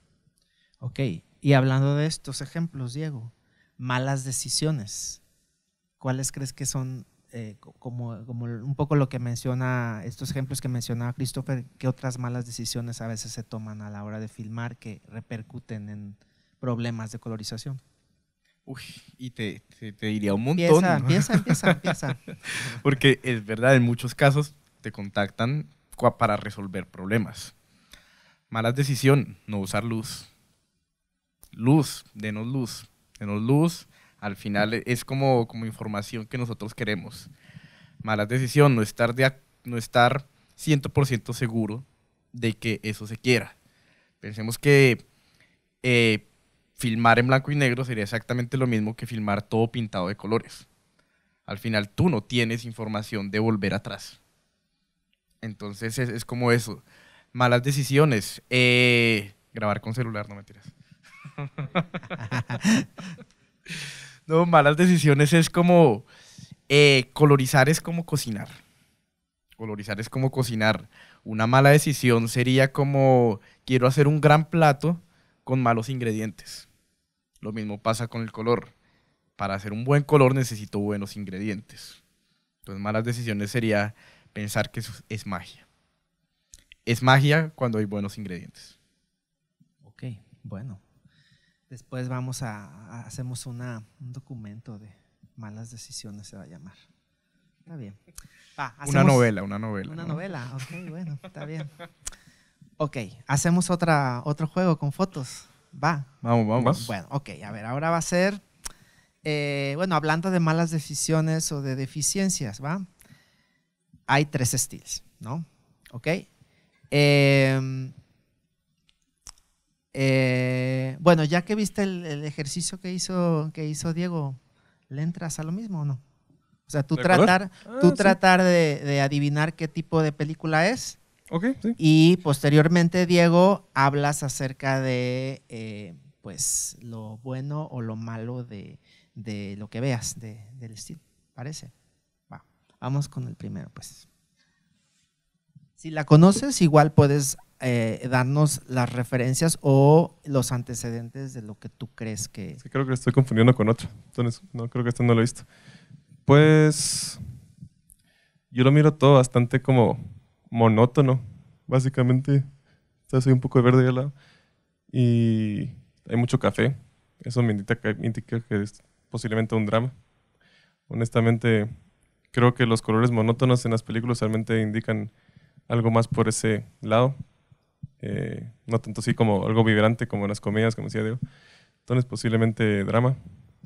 Ok, y hablando de estos ejemplos, Diego, malas decisiones, ¿cuáles crees que son eh, como, como un poco lo que menciona, estos ejemplos que mencionaba Christopher, qué otras malas decisiones a veces se toman a la hora de filmar que repercuten en problemas de colorización? Uy, y te, te, diría un montón. Empieza, [laughs] empieza, empieza, Porque es verdad, en muchos casos te contactan para resolver problemas. Malas decisiones, no usar luz. Luz, denos luz, denos luz. Al final e, es como, como información que nosotros queremos. Malas decisiones, no estar, de, no estar 100% seguro de que eso se quiera. Pensemos que eh, filmar en blanco y negro sería exactamente lo mismo que filmar todo pintado de colores. Al final tú no tienes información de volver atrás. Entonces es, como eso. Malas decisiones. Eh, grabar con celular, no me mentiras. [laughs] no, malas decisiones es como eh, colorizar es como cocinar. Colorizar es como cocinar. Una mala decisión sería como quiero hacer un gran plato con malos ingredientes. Lo mismo pasa con el color. Para hacer un buen color necesito buenos ingredientes. Entonces, malas decisiones sería pensar que eso es magia. Es magia cuando hay buenos ingredientes. Ok, bueno. Después vamos a, hacemos una, un documento de malas decisiones se va a llamar. Está bien. una novela, una novela. Una novela, ok, bueno, está bien. Ok, hacemos otra, otro juego con fotos. Va. Vamos, vamos. Bueno, ok, a ver, ahora va a ser, eh, bueno, hablando de malas decisiones o de deficiencias, ¿va? Hay tres estilos, ¿no? Ok. Em, eh, bueno, ya que viste el, ejercicio que hizo, que hizo Diego, ¿le entras a lo mismo o no? O sea, tú tratar, ah, de, adivinar qué tipo de película es y posteriormente, Diego, hablas acerca de eh, pues lo bueno o lo malo de, lo que veas del estilo, parece. vamos con el primero, pues. Si la conoces, igual puedes eh, darnos las referencias o los antecedentes de lo que tú crees que... Sí, creo que estoy confundiendo con otro entonces no creo que este no lo he visto. Pues yo lo miro todo bastante como monótono, básicamente. O sea, un poco de verde ahí al lado. Y hay mucho café. Eso me indica, que es posiblemente un drama. Honestamente, creo que los colores monótonos en las películas realmente indican algo más por ese lado. Eh, no tanto así como algo vibrante como en las comedias, como decía Diego. Entonces, posiblemente drama.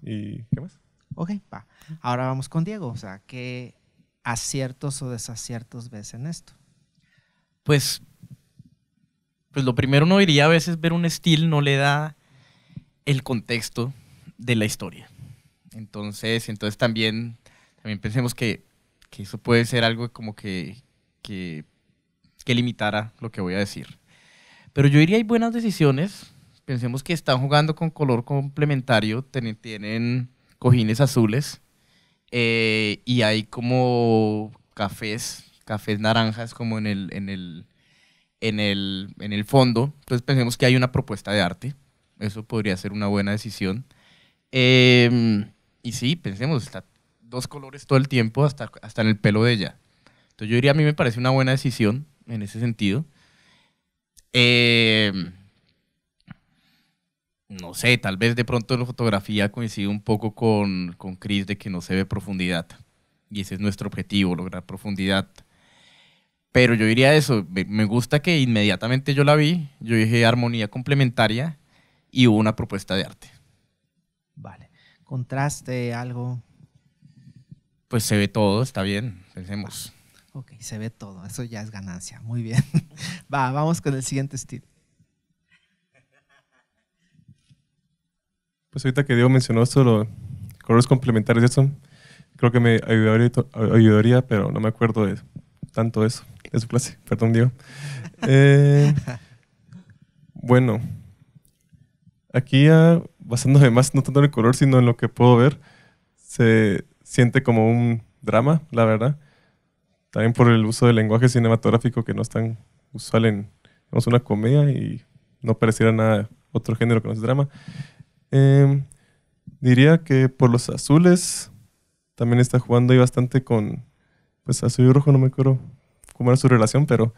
¿Y qué más? Ok, va. Ahora vamos con Diego. O sea, ¿qué aciertos o desaciertos ves en esto? pues, pues lo primero uno iría a veces ver un estilo no le da el contexto de la historia. Entonces, entonces también, también pensemos que, eso puede ser algo como que, que, limitara lo que voy a decir. Pero yo diría hay buenas decisiones. Pensemos que están jugando con color complementario, tienen cojines azules eh, y hay como cafés cafés naranjas como en el, en el, en el, fondo. Entonces pensemos que hay una propuesta de arte. Eso podría ser una buena decisión. Em, y sí, pensemos, está dos colores todo el tiempo, hasta, hasta en el pelo de ella. Entonces yo diría, a mí me parece una buena decisión en ese sentido. Em, no sé, tal vez de pronto la fotografía coincide un poco con, con Chris de que no se ve profundidad. Y ese es nuestro objetivo, lograr profundidad. Pero yo diría eso, me gusta que inmediatamente yo la vi, yo dije armonía complementaria y hubo una propuesta de arte. Vale. ¿Contraste algo? Pues se ve todo, está bien, pensemos. Ok, se ve todo, eso ya es ganancia, muy bien. [laughs] Va, vamos con el siguiente estilo. Pues ahorita que Diego mencionó esto, los colores complementarios, eso creo que me ayudaría pero no me acuerdo de tanto eso es su clase. Perdón, Diego. Eh, bueno, aquí ya basándome más no tanto en el color, sino en lo que puedo ver, se siente como un drama, la verdad. También por el uso del lenguaje cinematográfico que no es tan usual en una comedia y no pareciera nada otro género que no es drama. Em, diría que por los azules también está jugando ahí bastante con pues azul y rojo, no me acuerdo cómo era su relación, pero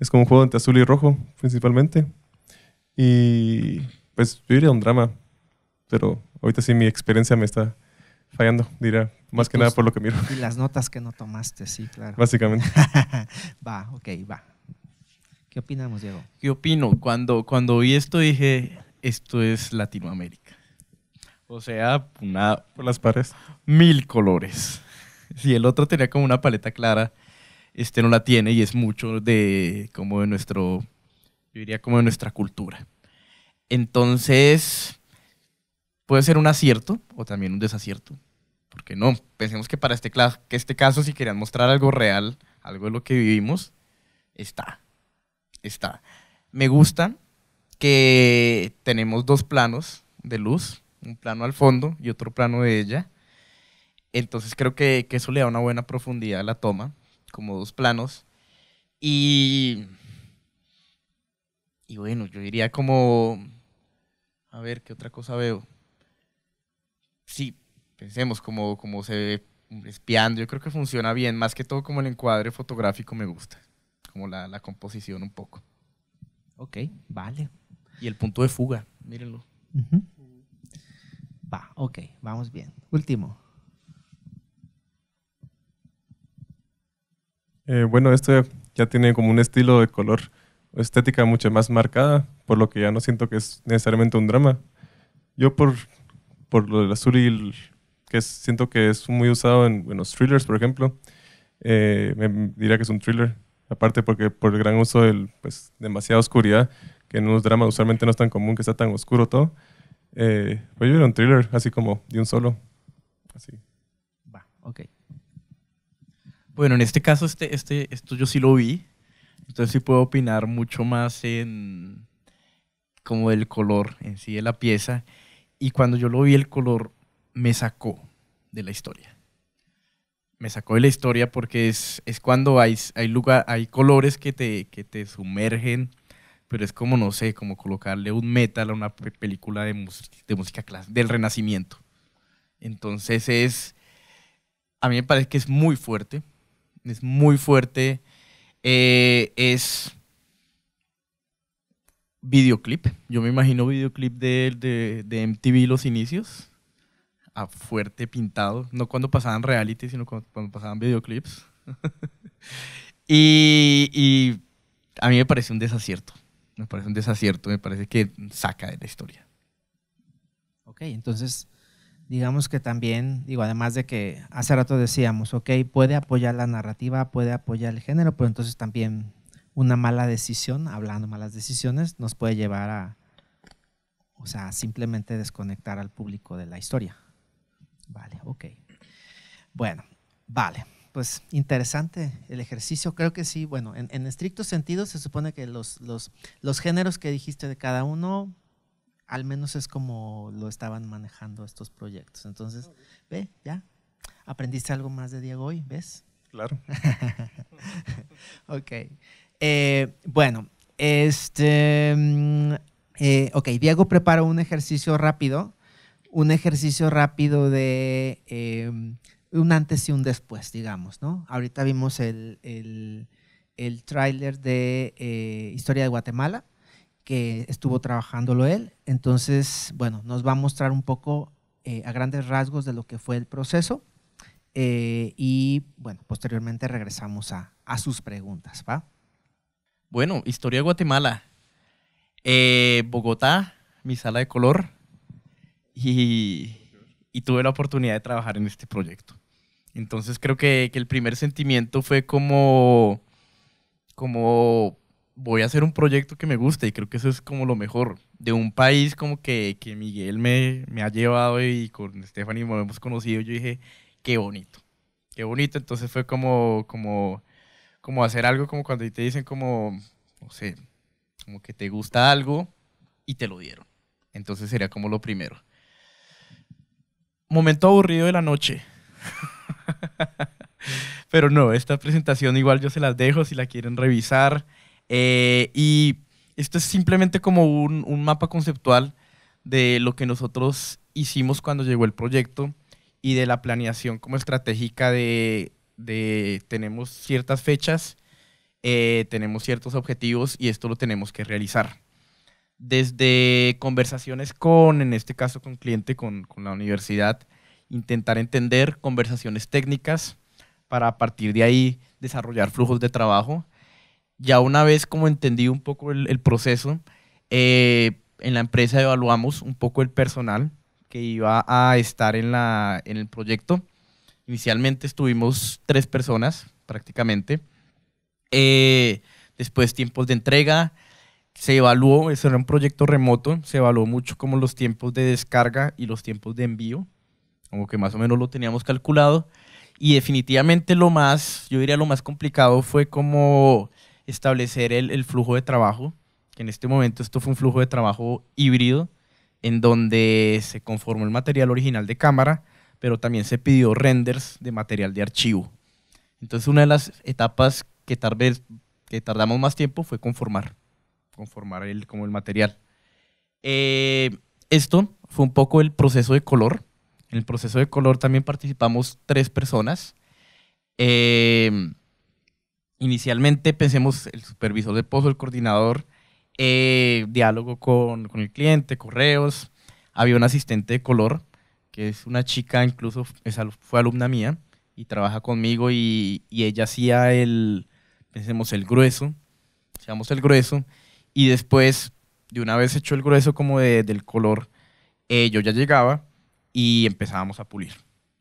es como un juego entre azul y rojo, principalmente. Y pues yo un drama, pero ahorita sí mi experiencia me está fallando, diría, más que nada pues, por lo que miro. Y las notas que no tomaste, sí, claro. Básicamente. [laughs] va, ok, va. ¿Qué opinamos, Diego? ¿Qué opino? Cuando, cuando vi esto dije, esto es Latinoamérica. O sea, nada, Por las paredes. Mil colores. Si [laughs] el otro tenía como una paleta clara, este no la tiene y es mucho de como de nuestro, yo diría como de nuestra cultura. Entonces, puede ser un acierto o también un desacierto. Porque no, pensemos que para este, que este caso, si querían mostrar algo real, algo de lo que vivimos, está. Está. Me gusta que tenemos dos planos de luz, un plano al fondo y otro plano de ella. Entonces creo que, que eso le da una buena profundidad a la toma como dos planos. Y. Y bueno, yo diría como. A ver, ¿qué otra cosa veo? Sí, pensemos como, como se ve espiando. Yo creo que funciona bien. Más que todo, como el encuadre fotográfico me gusta. Como la, composición un poco. Ok, vale. Y el punto de fuga, mírenlo. Va, ok, vamos bien. Último. Eh, bueno, este ya tiene como un estilo de color, estética mucho más marcada, por lo que ya no siento que es necesariamente un drama. Yo por, por lo del azul y el, que siento que es muy usado en, los thrillers, por ejemplo, eh, me diría que es un thriller. Aparte porque por el gran uso del, pues, demasiada oscuridad, que en unos dramas usualmente no es tan común que sea tan oscuro todo. Eh, pues yo era un thriller, así como de un solo. Así. Va, ok. Bueno, en este caso, este, este, esto yo sí lo vi. Entonces sí puedo opinar mucho más en como el color en sí de la pieza. Y cuando yo lo vi, el color me sacó de la historia. Me sacó de la historia porque es, es cuando hay, hay, lugar, hay colores que te, que te sumergen, pero es como, no sé, como colocarle un metal a una película de, de música clásica, del Renacimiento. Entonces es, a mí me parece que es muy fuerte, es muy fuerte, eh, es videoclip. Yo me imagino videoclip de, de, MTV Los Inicios, a fuerte pintado, no cuando pasaban reality, sino cuando, pasaban videoclips. [laughs] y, y a mí me parece un desacierto, me parece un desacierto, me parece que saca de la historia. Ok, entonces digamos que también, digo, además de que hace rato decíamos, ok, puede apoyar la narrativa, puede apoyar el género, pero entonces también una mala decisión, hablando malas decisiones, nos puede llevar a, o sea, simplemente desconectar al público de la historia. Vale, ok. Bueno, vale. Pues interesante el ejercicio, creo que sí. Bueno, en, en estricto sentido se supone que los, los, los géneros que dijiste de cada uno al menos es como lo estaban manejando estos proyectos. Entonces, ve, ya, aprendiste algo más de Diego hoy, ¿ves? Claro. [laughs] ok. Eh, bueno, este. Mm, eh, ok, Diego preparó un ejercicio rápido. Un ejercicio rápido de em, un antes y un después, digamos, ¿no? Ahorita vimos el, el, el tráiler de eh, Historia de Guatemala que estuvo trabajándolo él. Entonces, bueno, nos va a mostrar un poco eh, a grandes rasgos de lo que fue el proceso eh, y, bueno, posteriormente regresamos a, sus preguntas, ¿va? Bueno, historia de Guatemala. Eh, Bogotá, mi sala de color, y, y, tuve la oportunidad de trabajar en este proyecto. Entonces creo que, el primer sentimiento fue como, como voy a hacer un proyecto que me guste y creo que eso es como lo mejor de un país como que, Miguel me, me, ha llevado y con Stephanie nos hemos conocido, yo dije, qué bonito, qué bonito, entonces fue como, como, como hacer algo como cuando te dicen como, no sé, como que te gusta algo y te lo dieron, entonces sería como lo primero. Momento aburrido de la noche. [laughs] Pero no, esta presentación igual yo se las dejo si la quieren revisar. Eh, y esto es simplemente como un, mapa conceptual de lo que nosotros hicimos cuando llegó el proyecto y de la planeación como estratégica de, tenemos ciertas fechas, eh, tenemos ciertos objetivos y esto lo tenemos que realizar. Desde conversaciones con, en este caso con cliente, con, con la universidad, intentar entender conversaciones técnicas para a partir de ahí desarrollar flujos de trabajo ya una vez como entendí un poco el, proceso, eh, en la empresa evaluamos un poco el personal que iba a estar en, la, en el proyecto. Inicialmente estuvimos tres personas prácticamente. Eh, después tiempos de entrega. Se evaluó, eso era un proyecto remoto, se evaluó mucho como los tiempos de descarga y los tiempos de envío, como que más o menos lo teníamos calculado. Y definitivamente lo más, yo diría lo más complicado fue como establecer el, flujo de trabajo, que en este momento esto fue un flujo de trabajo híbrido, en donde se conformó el material original de cámara, pero también se pidió renders de material de archivo. Entonces una de las etapas que, tal que tardamos más tiempo fue conformar, conformar el, como el material. Eh, esto fue un poco el proceso de color. En el proceso de color también participamos tres personas. Eh, inicialmente pensemos el supervisor de pozo, el coordinador, eh, diálogo con, el cliente, correos. Había un asistente de color, que es una chica, incluso fue alumna mía y trabaja conmigo y, y, ella hacía el, pensemos, el grueso, seamos el grueso. Y después, de una vez hecho el grueso como de, del color, eh, yo ya llegaba y empezábamos a pulir.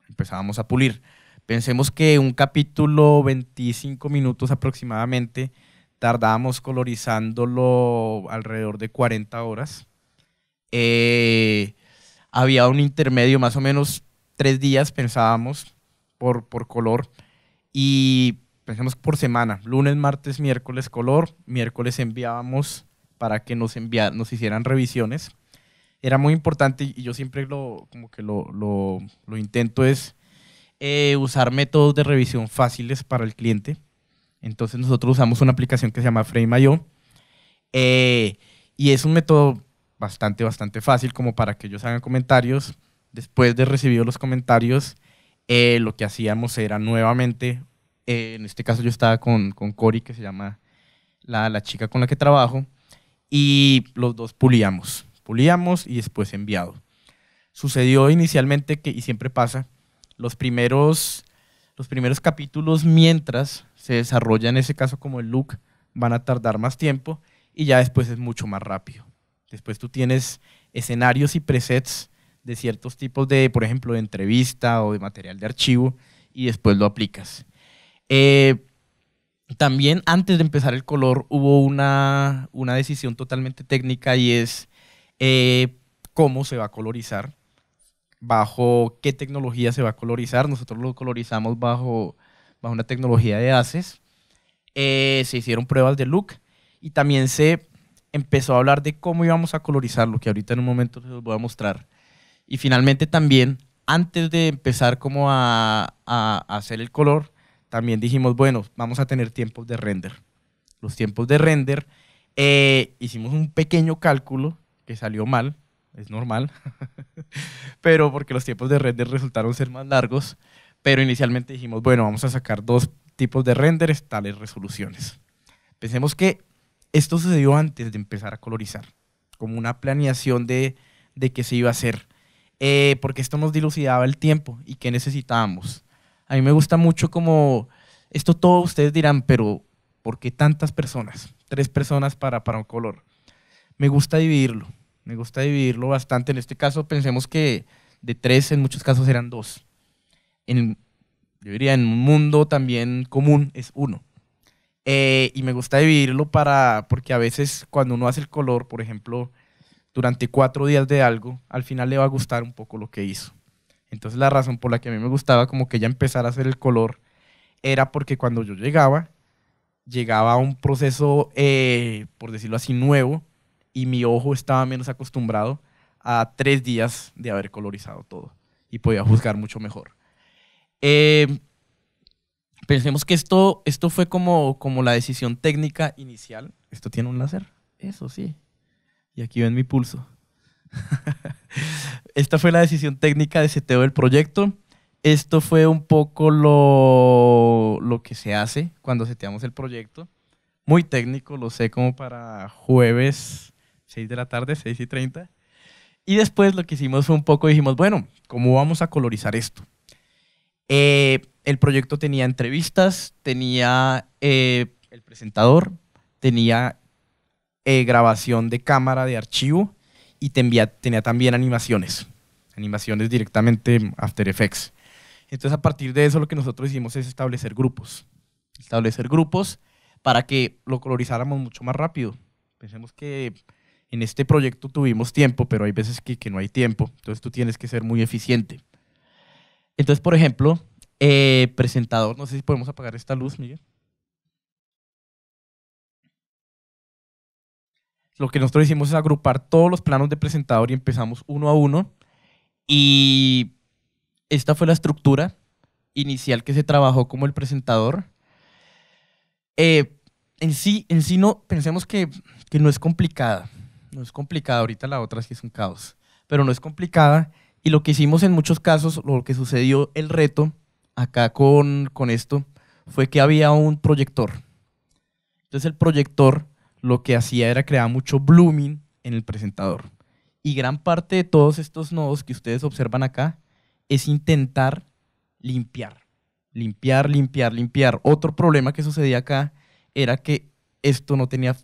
Empezábamos a pulir. Pensemos que un capítulo 25 minutos aproximadamente tardábamos colorizándolo alrededor de 40 horas. Eh, había un intermedio, más o menos tres días pensábamos por, por color y pensemos por semana, lunes, martes, miércoles color, miércoles enviábamos para que nos, nos hicieran revisiones. Era muy importante y yo siempre lo, como que lo intento es eh, usar métodos de revisión fáciles para el cliente. Entonces nosotros usamos una aplicación que se llama Frame.io eh, y es un método bastante, bastante fácil como para que ellos hagan comentarios. Después de recibir los comentarios, eh, lo que hacíamos era nuevamente, en este caso yo estaba con, con Cori, que se llama la, la chica con la que trabajo, y los dos pulíamos, pulíamos y después enviado. Sucedió inicialmente que, y siempre pasa, los primeros, los primeros capítulos mientras se desarrolla en ese caso como el look van a tardar más tiempo y ya después es mucho más rápido. Después tú tienes escenarios y presets de ciertos tipos de, por ejemplo, de entrevista o de material de archivo y después lo aplicas. Eh, también antes de empezar el color hubo una, decisión totalmente técnica y es eh, cómo se va a colorizar bajo qué tecnología se va a colorizar. Nosotros lo colorizamos bajo, una tecnología de ACES. Eh, se hicieron pruebas de look y también se empezó a hablar de cómo íbamos a colorizarlo, que ahorita en un momento les voy a mostrar. Y finalmente también, antes de empezar como a, hacer el color, también dijimos, bueno, vamos a tener tiempos de render. Los tiempos de render, eh, hicimos un pequeño cálculo que salió mal, es normal, [laughs] pero porque los tiempos de render resultaron ser más largos, pero inicialmente dijimos, bueno, vamos a sacar dos tipos de renders, tales resoluciones. Pensemos que esto sucedió antes de empezar a colorizar, como una planeación de, de qué se iba a hacer, eh, porque esto nos dilucidaba el tiempo y qué necesitábamos. A mí me gusta mucho como, esto todos ustedes dirán, pero ¿por qué tantas personas? Tres personas para, para un color. Me gusta dividirlo. Me gusta dividirlo bastante. En este caso, pensemos que de tres, en muchos casos eran dos. En, yo diría, en un mundo también común es uno. Eh, y me gusta dividirlo para, porque a veces cuando uno hace el color, por ejemplo, durante cuatro días de algo, al final le va a gustar un poco lo que hizo. Entonces la razón por la que a mí me gustaba como que ella empezara a hacer el color era porque cuando yo llegaba, llegaba a un proceso, eh, por decirlo así, nuevo, y mi ojo estaba menos acostumbrado a tres días de haber colorizado todo y podía juzgar mucho mejor. Em, pensemos que esto, esto fue como, como la decisión técnica inicial. ¿Esto tiene un láser? Eso sí. Y aquí ven mi pulso. [laughs] Esta fue la decisión técnica de seteo del proyecto. Esto fue un poco lo, lo que se hace cuando seteamos el proyecto. Muy técnico, lo sé como para jueves de la tarde, 6 y 30. Y después lo que hicimos fue un poco, dijimos, bueno, ¿cómo vamos a colorizar esto? Eh, el proyecto tenía entrevistas, tenía eh, el presentador, tenía eh, grabación de cámara, de archivo y tenía, tenía también animaciones, animaciones directamente After Effects. Entonces a partir de eso lo que nosotros hicimos es establecer grupos, establecer grupos para que lo colorizáramos mucho más rápido. Pensemos que en este proyecto tuvimos tiempo, pero hay veces que, no hay tiempo, entonces tú tienes que ser muy eficiente. Entonces, por ejemplo, eh, presentador, no sé si podemos apagar esta luz, Miguel. Lo que nosotros hicimos es agrupar todos los planos de presentador y empezamos uno a uno. Y esta fue la estructura inicial que se trabajó como el presentador. Eh, en, sí, en sí no, pensemos que no es complicada no es complicada, ahorita la otra que es un caos, pero no es complicada. Y lo que hicimos en muchos casos, lo que sucedió el reto acá con, con esto, fue que había un proyector. Entonces el proyector lo que hacía era crear mucho blooming en el presentador. Y gran parte de todos estos nodos que ustedes observan acá es intentar limpiar, limpiar, limpiar, limpiar. Otro problema que sucedía acá era que esto no tenía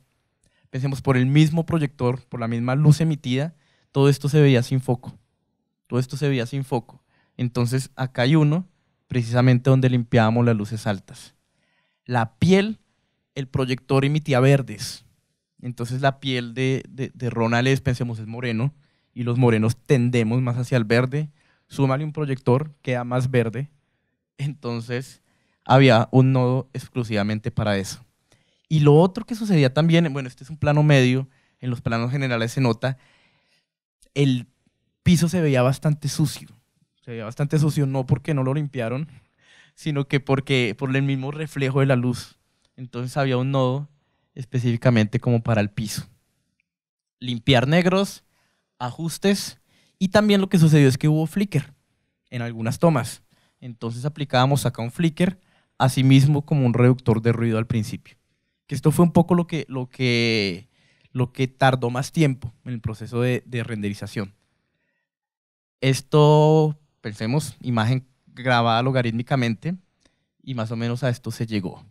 Pensemos por el mismo proyector, por la misma luz emitida, todo esto se veía sin foco. Todo esto se veía sin foco. Entonces acá hay uno, precisamente donde limpiábamos las luces altas. La piel, el proyector emitía verdes. Entonces la piel de, de, Ronald es, pensemos, es moreno y los morenos tendemos más hacia el verde. Súmale un proyector, queda más verde. Entonces había un nodo exclusivamente para eso. Y lo otro que sucedía también, bueno, este es un plano medio, en los planos generales se nota, el piso se veía bastante sucio. Se veía bastante sucio, no porque no lo limpiaron, sino que porque por el mismo reflejo de la luz. Entonces había un nodo específicamente como para el piso. Limpiar negros, ajustes y también lo que sucedió es que hubo flicker en algunas tomas. Entonces aplicábamos acá un flicker, asimismo como un reductor de ruido al principio esto fue un poco lo que, lo que, lo que tardó más tiempo en el proceso de, renderización. Esto, pensemos, imagen grabada logarítmicamente y más o menos a esto se llegó.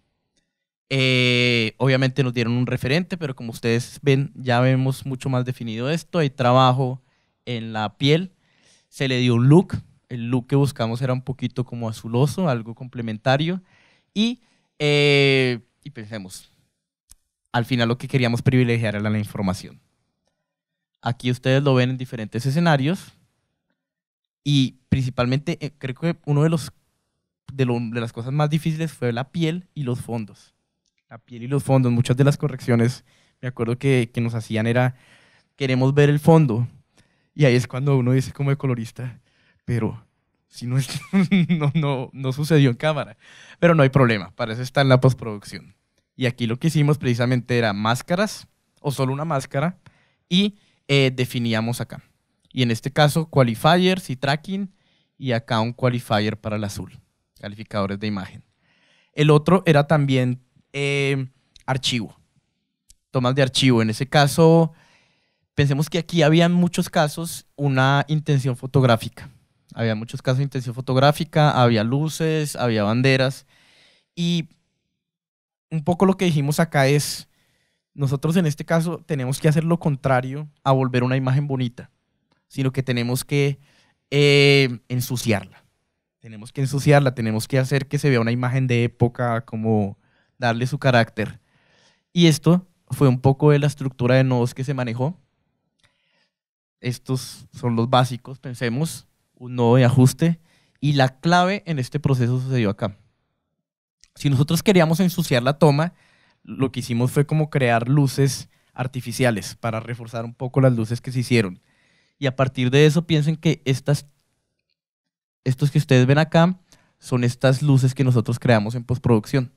Eh, obviamente nos dieron un referente, pero como ustedes ven, ya vemos mucho más definido esto. Hay trabajo en la piel, se le dio un look. El look que buscamos era un poquito como azuloso, algo complementario. y eh, pensemos, al final lo que queríamos privilegiar era la información. Aquí ustedes lo ven en diferentes escenarios y principalmente eh, creo que uno de los de, las cosas más difíciles fue la piel y los fondos. La piel y los fondos, muchas de las correcciones, me acuerdo que, nos hacían era, queremos ver el fondo. Y ahí es cuando uno dice como de colorista, pero si no, [laughs] no, no sucedió en cámara. Pero no hay problema, para eso está en la postproducción. Y aquí lo que hicimos precisamente era máscaras o solo una máscara y eh, definíamos acá. Y en este caso, qualifiers y tracking y acá un qualifier para el azul, calificadores de imagen. El otro era también eh, archivo, tomas de archivo. En ese caso, pensemos que aquí había en muchos casos una intención fotográfica. Había muchos casos de intención fotográfica, había luces, había banderas. Y un poco lo que dijimos acá es, nosotros en este caso tenemos que hacer lo contrario a volver una imagen bonita, sino que tenemos que eh, ensuciarla. Tenemos que ensuciarla, tenemos que hacer que se vea una imagen de época, como darle su carácter. Y esto fue un poco de la estructura de nodos que se manejó. Estos son los básicos, pensemos, un nodo de ajuste. Y la clave en este proceso sucedió acá. Si nosotros queríamos ensuciar la toma, lo que hicimos fue como crear luces artificiales para reforzar un poco las luces que se hicieron. Y a partir de eso piensen que estas, estos que ustedes ven acá son estas luces que nosotros creamos en postproducción.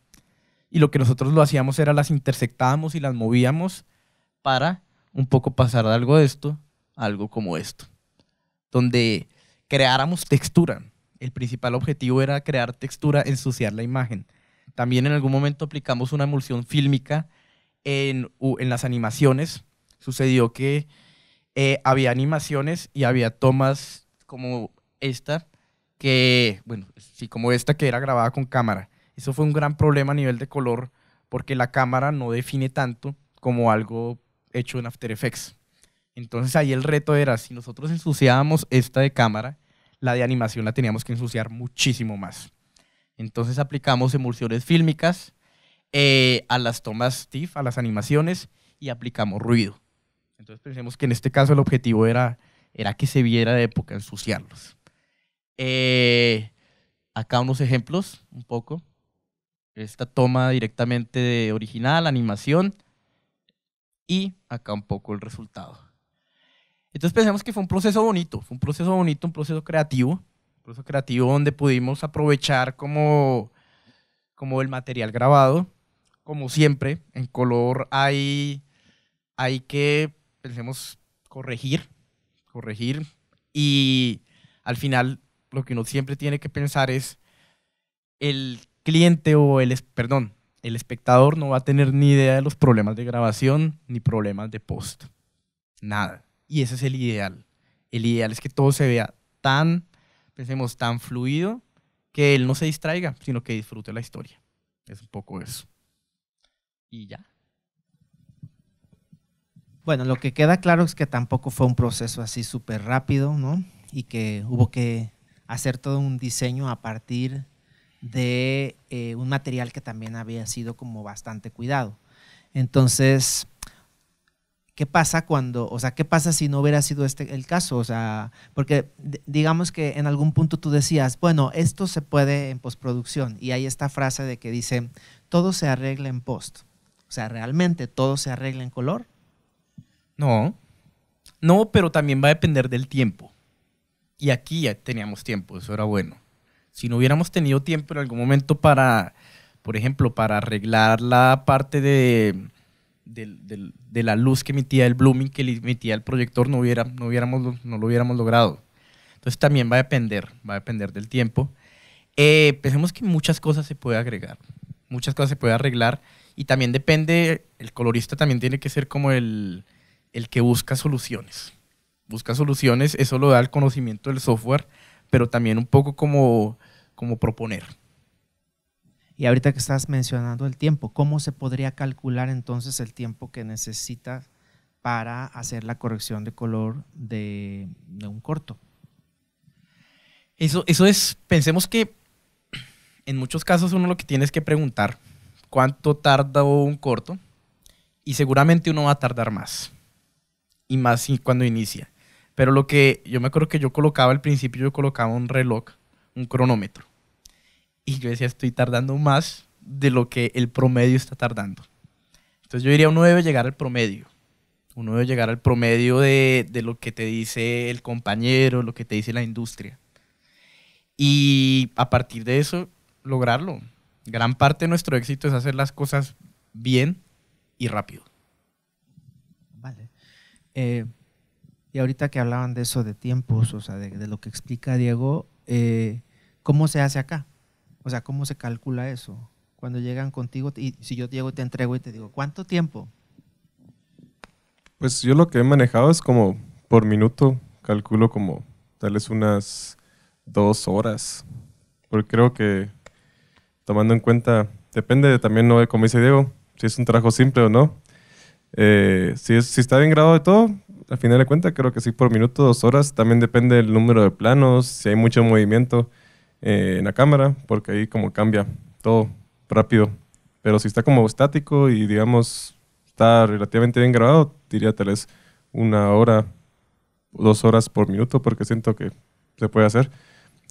Y lo que nosotros lo hacíamos era las intersectábamos y las movíamos para un poco pasar de algo de esto a algo como esto. Donde creáramos textura. El principal objetivo era crear textura, ensuciar la imagen. También en algún momento aplicamos una emulsión fílmica en, las animaciones. Sucedió que eh, había animaciones y había tomas como esta, que, bueno, como esta que era grabada con cámara. Eso fue un gran problema a nivel de color porque la cámara no define tanto como algo hecho en After Effects. Entonces ahí el reto era, si nosotros ensuciábamos esta de cámara, la de animación la teníamos que ensuciar muchísimo más. Entonces aplicamos emulsiones fílmicas eh, a las tomas TIFF, a las animaciones, y aplicamos ruido. Entonces pensemos que en este caso el objetivo era, era que se viera de época, ensuciarlos. Eh, acá unos ejemplos, un poco. Esta toma directamente de original, animación, y acá un poco el resultado. Entonces pensemos que fue un proceso bonito, fue un proceso bonito, un proceso creativo, proceso Creativo, donde pudimos aprovechar como, como el material grabado. Como siempre, en color hay, hay que, pensemos, corregir, corregir. Y al final, lo que uno siempre tiene que pensar es el cliente o el, perdón, el espectador no va a tener ni idea de los problemas de grabación ni problemas de post. Nada. Y ese es el ideal. El ideal es que todo se vea tan pensemos, tan fluido que él no se distraiga, sino que disfrute la historia. Es un poco eso. Y ya. Bueno, lo que queda claro es que tampoco fue un proceso así súper rápido, ¿no? Y que hubo que hacer todo un diseño a partir de eh, un material que también había sido como bastante cuidado. Entonces, ¿qué pasa cuando, o sea, qué pasa si no hubiera sido este el caso? O sea, porque digamos que en algún punto tú decías, bueno, esto se puede en postproducción y hay esta frase de que dice, todo se arregla en post. O sea, ¿realmente todo se arregla en color? No, no, pero también va a depender del tiempo. Y aquí ya teníamos tiempo, eso era bueno. Si no hubiéramos tenido tiempo en algún momento para, por ejemplo, para arreglar la parte de de la luz que emitía el blooming, que emitía el proyector, no, hubiera, no, hubiéramos, no lo hubiéramos logrado. Entonces también va a depender, va a depender del tiempo. Eh, pensemos que muchas cosas se puede agregar, muchas cosas se puede arreglar y también depende, el colorista también tiene que ser como el, el que busca soluciones. Busca soluciones, eso lo da el conocimiento del software, pero también un poco como, como proponer. Y ahorita que estás mencionando el tiempo, ¿cómo se podría calcular entonces el tiempo que necesita para hacer la corrección de color de, un corto? Eso, eso es, pensemos que en muchos casos uno lo que tiene es que preguntar cuánto tarda un corto y seguramente uno va a tardar más y más cuando inicia. Pero lo que yo me acuerdo que yo colocaba al principio, yo colocaba un reloj, un cronómetro. Y yo decía, estoy tardando más de lo que el promedio está tardando. Entonces yo diría, uno debe llegar al promedio. Uno debe llegar al promedio de, lo que te dice el compañero, lo que te dice la industria. Y a partir de eso, lograrlo. Gran parte de nuestro éxito es hacer las cosas bien y rápido. Vale. Eh, y ahorita que hablaban de eso de tiempos, o sea, de, lo que explica Diego, eh, ¿cómo se hace acá? O sea, ¿cómo se calcula eso? Cuando llegan contigo, y si yo llego y te entrego y te digo, ¿cuánto tiempo? Pues yo lo que he manejado es como por minuto, calculo como tal vez unas dos horas. Porque creo que tomando en cuenta, depende también, ¿no? como dice Diego, si es un trabajo simple o no. Eh, si, si está bien grado de todo, al final de cuentas creo que sí por minuto, dos horas. También depende del número de planos, si hay mucho movimiento. Eh, en la cámara, porque ahí como cambia todo rápido. Pero si está como estático y digamos está relativamente bien grabado, diría tal vez una hora, dos horas por minuto, porque siento que se puede hacer.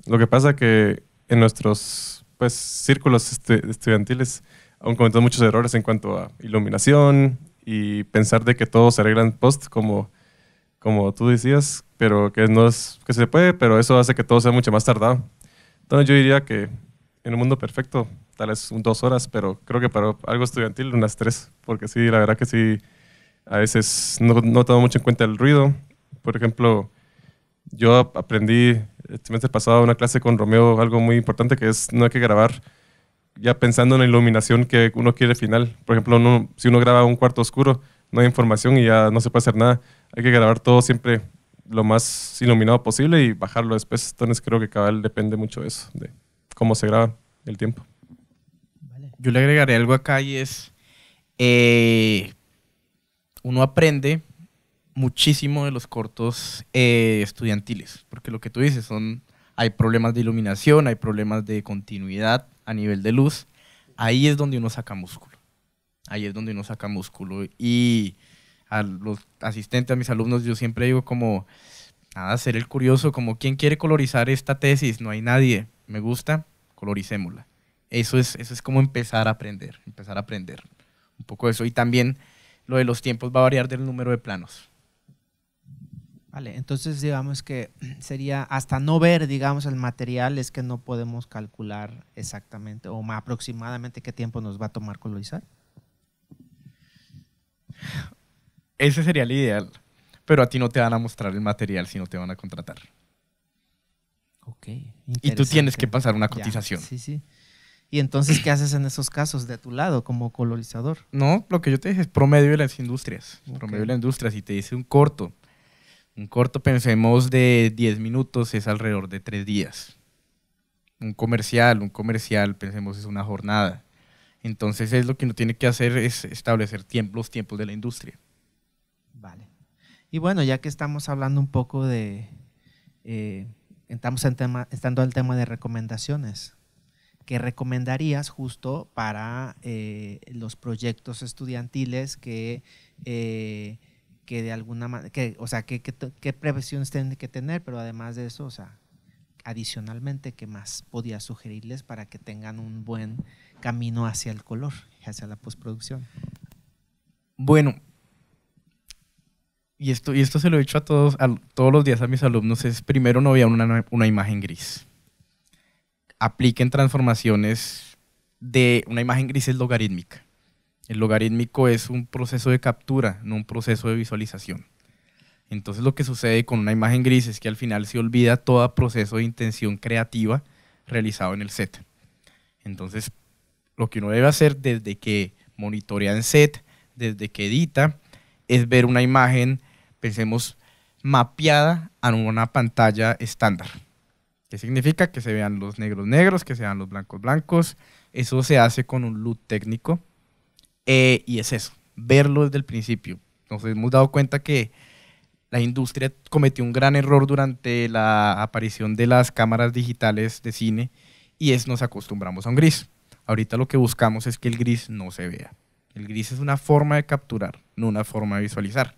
Lo que pasa que en nuestros pues, círculos este, estudiantiles aún cometemos muchos errores en cuanto a iluminación y pensar de que todo se arregla en post, como, como tú decías, pero que no es que se puede, pero eso hace que todo sea mucho más tardado. Entonces yo diría que en un mundo perfecto, tal vez dos horas, pero creo que para algo estudiantil unas tres, porque sí, la verdad que sí, a veces no, no tomo mucho en cuenta el ruido. Por ejemplo, yo aprendí el mes pasado una clase con Romeo algo muy importante que es no hay que grabar ya pensando en la iluminación que uno quiere final. Por ejemplo, si uno graba un cuarto oscuro, no hay información y ya no se puede hacer nada. Hay que grabar todo siempre lo más iluminado posible y bajarlo después. Entonces creo que cabal depende mucho de eso, de cómo se graba el tiempo. Yo le agregaré algo acá y es, eh, uno aprende muchísimo de los cortos eh, estudiantiles, porque lo que tú dices son, hay problemas de iluminación, hay problemas de continuidad a nivel de luz, ahí es donde uno saca músculo, ahí es donde uno saca músculo y a los asistentes, a mis alumnos, yo siempre digo como, nada, ser el curioso, como, ¿quién quiere colorizar esta tesis? No hay nadie. Me gusta, coloricémosla. Eso es, eso es como empezar a aprender, empezar a aprender un poco eso. Y también lo de los tiempos va a variar del número de planos. Vale, entonces digamos que [clears throat] sería hasta no ver, digamos, el material es que no podemos calcular exactamente o más aproximadamente qué tiempo nos va a tomar colorizar. Ese sería el ideal. Pero a ti no te van a mostrar el material si no te van a contratar. Ok. Y tú tienes que pasar una cotización. sí, sí. ¿Y entonces qué haces en esos casos de tu lado como colorizador? No, lo que yo te dije es promedio de las industrias. Promedio de las industrias. Si te dice un corto. Un corto, pensemos, de 10 minutos es alrededor de 3 días. Un comercial, un comercial, pensemos, es una jornada. Entonces es lo que uno tiene que hacer es establecer tiempos, los tiempos de la industria. Y bueno, ya que estamos hablando un poco de, eh, estamos en tema, estando al tema de recomendaciones, ¿qué recomendarías justo para eh, los proyectos estudiantiles que, eh, que de alguna manera, que, o sea, qué que, previsiones tienen que tener, pero además de eso, o sea, adicionalmente, ¿qué más podías sugerirles para que tengan un buen camino hacia el color, hacia la postproducción? Bueno, y esto, y esto se lo he dicho a todos, todos los días a mis alumnos, es primero no vean una, una imagen gris. Apliquen transformaciones de una imagen gris es logarítmica. El logarítmico es un proceso de captura, no un proceso de visualización. Entonces lo que sucede con una imagen gris es que al final se olvida todo proceso de intención creativa realizado en el set. Entonces lo que uno debe hacer desde que monitorea en set, desde que edita, es ver una imagen, pensemos, mapeada a una pantalla estándar. ¿Qué significa? Que se vean los negros negros, que se vean los blancos blancos. Eso se hace con un loop técnico. Eh, y es eso, verlo desde el principio. Nos hemos dado cuenta que la industria cometió un gran error durante la aparición de las cámaras digitales de cine y es nos acostumbramos a un gris. Ahorita lo que buscamos es que el gris no se vea. El gris es una forma de capturar no una forma de visualizar.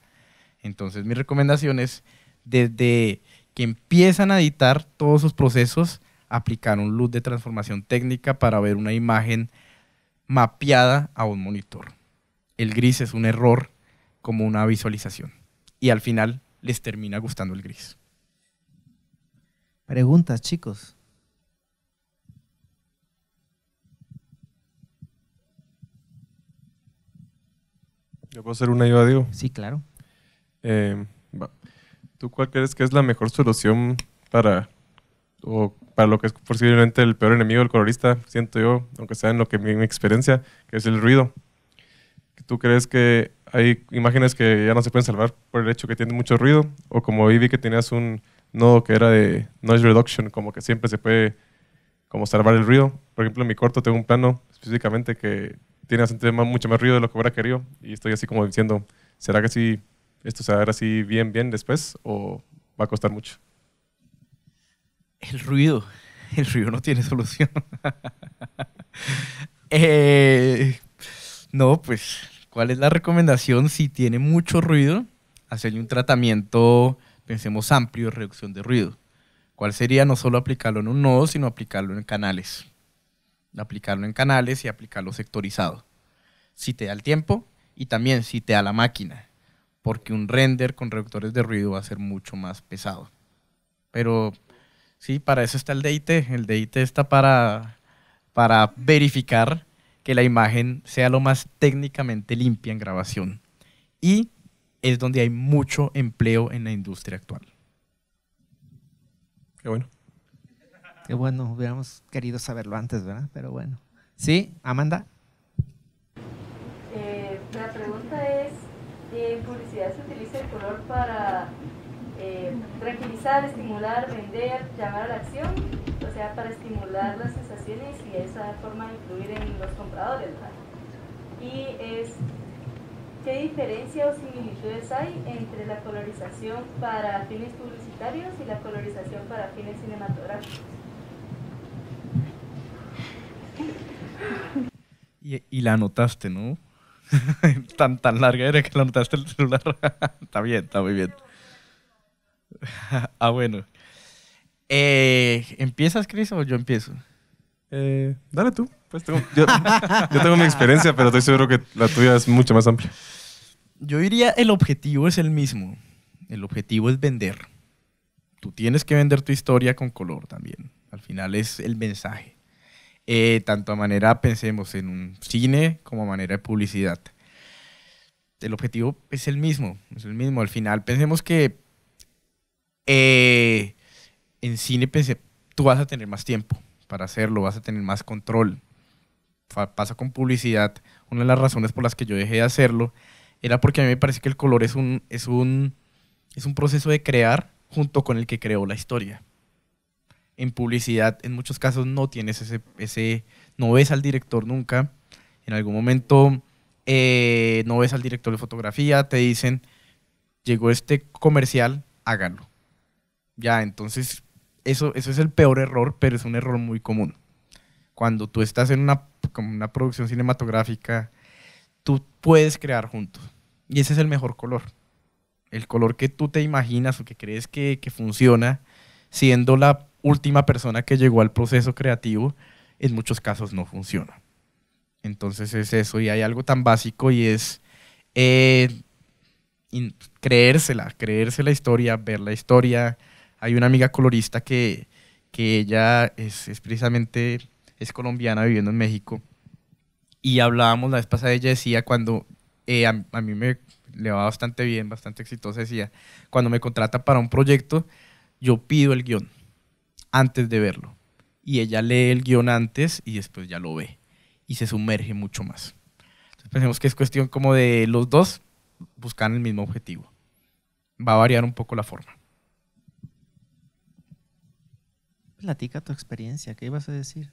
Entonces mi recomendación es desde que empiezan a editar todos sus procesos, aplicar un luz de transformación técnica para ver una imagen mapeada a un monitor. El gris es un error como una visualización y al final les termina gustando el gris. Preguntas, chicos. ¿Yo puedo hacer una ayuda, Diego? Sí, claro. Eh, ¿Tú cuál crees que es la mejor solución para, para lo que es posiblemente el peor enemigo del colorista, siento yo, aunque sea en lo que mi, experiencia, que es el ruido? ¿Tú crees que hay imágenes que ya no se pueden salvar por el hecho que tienen mucho ruido? O como vi que tenías un nodo que era de noise reduction, como que siempre se puede como salvar el ruido. Por ejemplo, en mi corto tengo un plano específicamente que tiene bastante más, mucho más ruido de lo que hubiera querido. Y estoy así como diciendo, ¿será que si esto se va a así bien, bien después o va a costar mucho? El ruido, [laughs] el ruido no tiene solución. [laughs] eh, no, pues, ¿cuál es la recomendación? Si tiene mucho ruido, hacerle un tratamiento, pensemos amplio, de reducción de ruido. ¿Cuál sería no solo aplicarlo en un nodo, sino aplicarlo en canales? aplicarlo en canales y aplicarlo sectorizado. Si te da el tiempo y también si te da la máquina, porque un render con reductores de ruido va a ser mucho más pesado. Pero sí, para eso está el DIT. El DIT está para, para verificar que la imagen sea lo más técnicamente limpia en grabación. Y es donde hay mucho empleo en la industria actual. Qué bueno. Qué bueno, hubiéramos querido saberlo antes, ¿verdad? Pero bueno. ¿Sí, Amanda? Eh, la pregunta es, ¿en publicidad se utiliza el color para eh, tranquilizar, estimular, vender, llamar a la acción? O sea, para estimular las sensaciones y esa forma de influir en los compradores, ¿verdad? Y es, ¿qué diferencia o similitudes hay entre la colorización para fines publicitarios y la colorización para fines cinematográficos? Y, la anotaste, ¿no? [laughs] tan, tan larga era que la anotaste el celular. [laughs] está bien, está muy bien. [laughs] ah, bueno. Eh, ¿Empiezas, Cris, o yo empiezo? Eh, dale tú. Pues yo, tengo mi experiencia, pero estoy seguro que la tuya es mucho más amplia. Yo diría el objetivo es el mismo. El objetivo es vender. Tú tienes que vender tu historia con color también. Al final es el mensaje. Eh, tanto a manera, pensemos, en un cine como a manera de publicidad. El objetivo es el mismo, es el mismo. Al final, pensemos que eh, en cine pense, tú vas a tener más tiempo para hacerlo, vas a tener más control. Pasa con publicidad. Una de las razones por las que yo dejé de hacerlo era porque a mí me parece que el color es un, es un, es un proceso de crear junto con el que creó la historia. En publicidad, en muchos casos no tienes ese, no ves al director nunca. En algún momento eh, no ves al director de fotografía, te dicen, llegó este comercial, hágalo. Ya, entonces, eso, eso es el peor error, pero es un error muy común. Cuando tú estás en una, como una producción cinematográfica, tú puedes crear juntos. Y ese es el mejor color. El color que tú te imaginas o que crees que, que funciona, siendo la última persona que llegó al proceso creativo, en muchos casos no funciona. Entonces es eso, y hay algo tan básico y es eh, creérsela, creerse la historia, ver la historia. Hay una amiga colorista que, que ella es, precisamente, es colombiana viviendo en México, y hablábamos la vez pasada, ella decía cuando eh, a, a mí me le va bastante bien, bastante exitosa, decía, cuando me contrata para un proyecto, yo pido el guión antes de verlo. Y ella lee el guión antes y después ya lo ve. Y se sumerge mucho más. Entonces pensemos que es cuestión como de los dos buscan el mismo objetivo. Va a variar un poco la forma. Platica tu experiencia, ¿qué ibas a decir?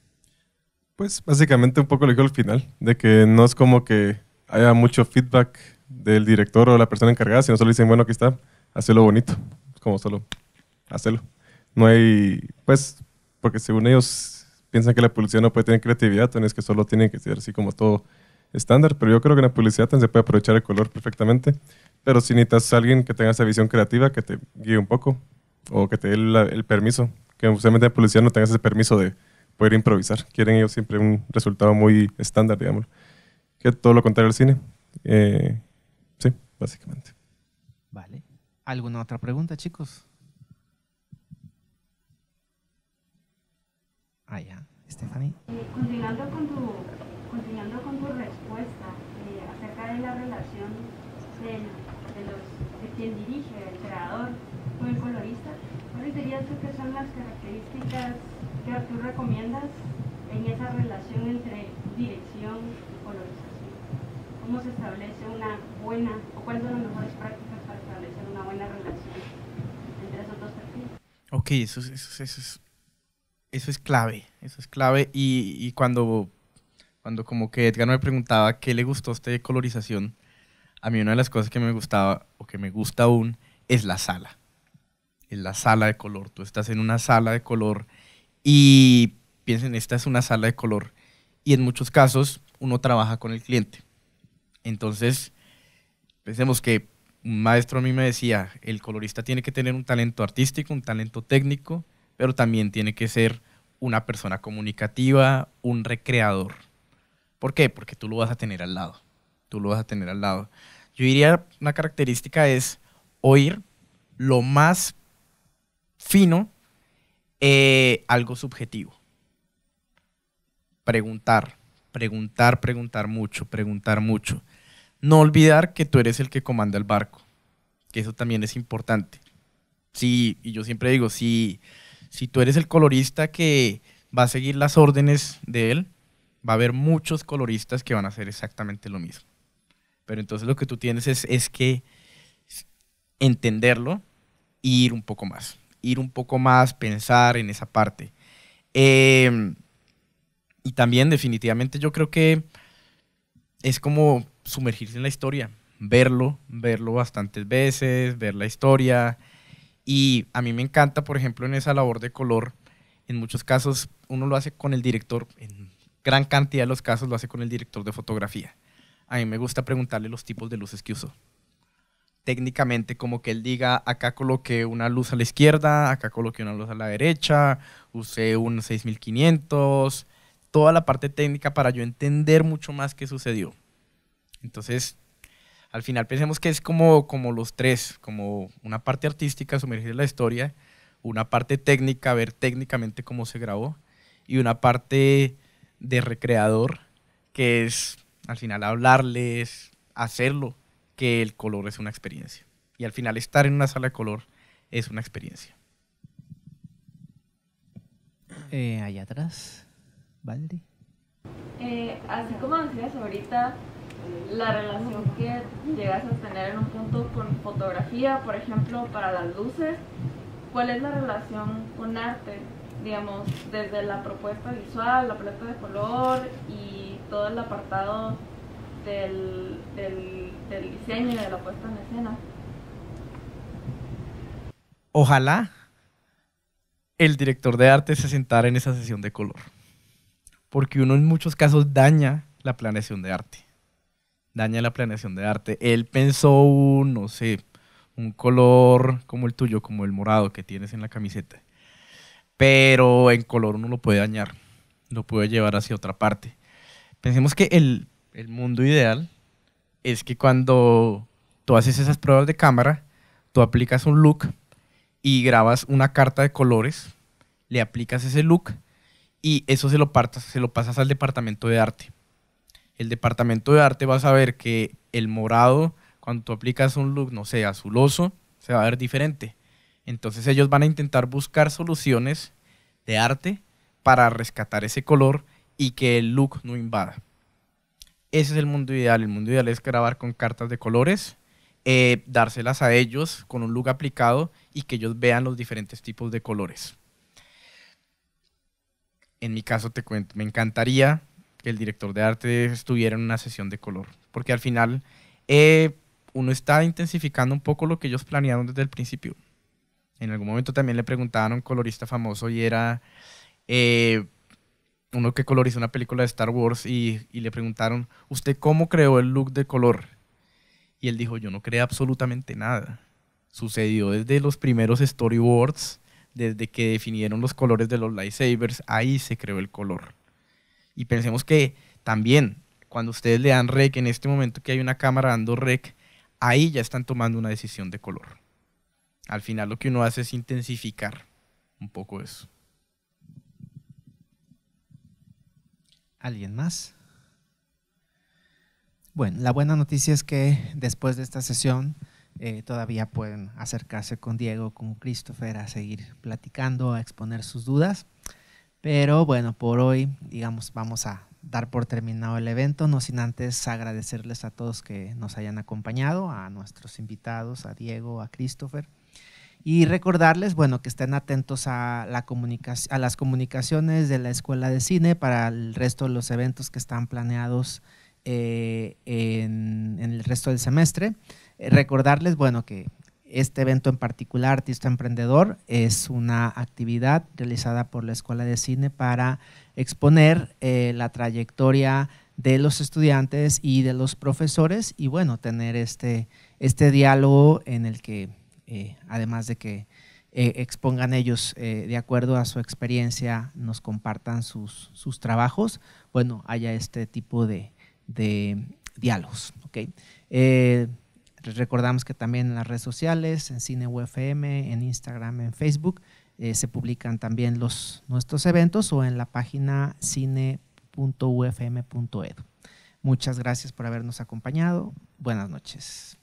Pues básicamente un poco lo dijo al final, de que no es como que haya mucho feedback del director o la persona encargada, sino solo dicen, bueno, aquí está, hazlo bonito, como solo, hazlo. No hay, pues, porque según ellos piensan que la publicidad no puede tener creatividad, entonces que solo tienen que ser así como todo estándar, pero yo creo que en la publicidad se puede aprovechar el color perfectamente, pero si necesitas a alguien que tenga esa visión creativa, que te guíe un poco, o que te dé el, permiso, que justamente en la publicidad no tengas ese permiso de poder improvisar, quieren ellos siempre un resultado muy estándar, digamos, que todo lo contrario al cine. Eh, sí, básicamente. Vale. ¿Alguna otra pregunta, chicos? Ah, ya. Stephanie. Eh, continuando, con tu, continuando con tu respuesta eh, acerca de la relación de, los, quien dirige, el creador o el colorista, ¿cuáles dirías tú que son las características que tú recomiendas en esa relación entre dirección y colorización? ¿Cómo se establece una buena, o cuáles son las mejores prácticas para establecer una buena relación entre esos dos perfiles? Ok, eso, eso, eso es eso es clave, eso es clave. Y, cuando, cuando como que Edgar me preguntaba qué le gustó a usted de colorización, a mí una de las cosas que me gustaba o que me gusta aún es la sala. Es la sala de color. Tú estás en una sala de color y piensen, esta es una sala de color. Y en muchos casos uno trabaja con el cliente. Entonces, pensemos que un maestro a mí me decía, el colorista tiene que tener un talento artístico, un talento técnico, pero también tiene que ser una persona comunicativa, un recreador. ¿Por qué? Porque tú lo vas a tener al lado. Tú lo vas a tener al lado. Yo diría una característica es oír lo más fino eh, algo subjetivo. Preguntar, preguntar, preguntar mucho, preguntar mucho. No olvidar que tú eres el que comanda el barco, que eso también es importante. Sí, y yo siempre digo, sí, si tú eres el colorista que va a seguir las órdenes de él, va a haber muchos coloristas que van a hacer exactamente lo mismo. Pero entonces lo que tú tienes es, que entenderlo e ir un poco más, ir un poco más, pensar en esa parte. Em, y también definitivamente yo creo que es como sumergirse en la historia, verlo, verlo bastantes veces, ver la historia, y a mí me encanta, por ejemplo, en esa labor de color, en muchos casos uno lo hace con el director, en gran cantidad de los casos lo hace con el director de fotografía. A mí me gusta preguntarle los tipos de luces que usó. Técnicamente, como que él diga, acá coloqué una luz a la izquierda, acá coloqué una luz a la derecha, usé un 6500, toda la parte técnica para yo entender mucho más qué sucedió. Entonces, al final pensemos que es como, como los tres, como una parte artística, sumergir en la historia, una parte técnica, ver técnicamente cómo se grabó, y una parte de recreador, que es al final hablarles, hacerlo, que el color es una experiencia. Y al final estar en una sala de color es una experiencia. Eh, allá atrás, Valdi. Eh, así como decías ahorita, la relación que llegas a tener en un punto con fotografía, por ejemplo, para las luces, cuál es la relación con arte, digamos, desde la propuesta visual, la paleta de color y todo el apartado del, del diseño y de la puesta en escena. Ojalá el director de arte se sentara en esa sesión de color, porque uno en muchos casos daña la planeación de arte daña la planeación de arte. Él pensó un, no sé, un color como el tuyo, como el morado que tienes en la camiseta. Pero en color uno lo puede dañar, lo puede llevar hacia otra parte. Pensemos que el, mundo ideal es que cuando tú haces esas pruebas de cámara, tú aplicas un look y grabas una carta de colores, le aplicas ese look y eso se lo, se lo pasas al departamento de arte el departamento de arte va a saber que el morado, cuando tú aplicas un look, no sé, azuloso, se va a ver diferente. Entonces ellos van a intentar buscar soluciones de arte para rescatar ese color y que el look no invada. Ese es el mundo ideal. El mundo ideal es grabar con cartas de colores, eh, dárselas a ellos con un look aplicado y que ellos vean los diferentes tipos de colores. En mi caso te cuento, me encantaría que el director de arte estuviera en una sesión de color, porque al final eh, uno está intensificando un poco lo que ellos planearon desde el principio. En algún momento también le preguntaron a un colorista famoso y era eh, uno que colorizó una película de Star Wars y, le preguntaron, ¿usted cómo creó el look de color? Y él dijo, yo no creé absolutamente nada. Sucedió desde los primeros storyboards, desde que definieron los colores de los lightsabers, ahí se creó el color. Y pensemos que también cuando ustedes le dan rec, en este momento que hay una cámara dando rec, ahí ya están tomando una decisión de color. Al final lo que uno hace es intensificar un poco eso. ¿Alguien más? Bueno, la buena noticia es que después de esta sesión eh, todavía pueden acercarse con Diego, con Christopher, a seguir platicando, a exponer sus dudas. Pero bueno, por hoy, digamos, vamos a dar por terminado el evento, no sin antes agradecerles a todos que nos hayan acompañado, a nuestros invitados, a Diego, a Christopher. Y recordarles, bueno, que estén atentos a, las comunicaciones de la Escuela de Cine para el resto de los eventos que están planeados eh, en, el resto del semestre. Eh, recordarles, bueno, que este evento en particular, Artista Emprendedor, es una actividad realizada por la Escuela de Cine para exponer eh, la trayectoria de los estudiantes y de los profesores y bueno, tener este, este diálogo en el que, eh, además de que eh, expongan ellos de acuerdo a su experiencia, nos compartan sus, trabajos, bueno, haya este tipo de, de diálogos. ¿okay? recordamos que también en las redes sociales, en Cine UFM, en Instagram, en Facebook, eh, se publican también los, nuestros eventos o en la página cine.ufm.edu. Muchas gracias por habernos acompañado. Buenas noches.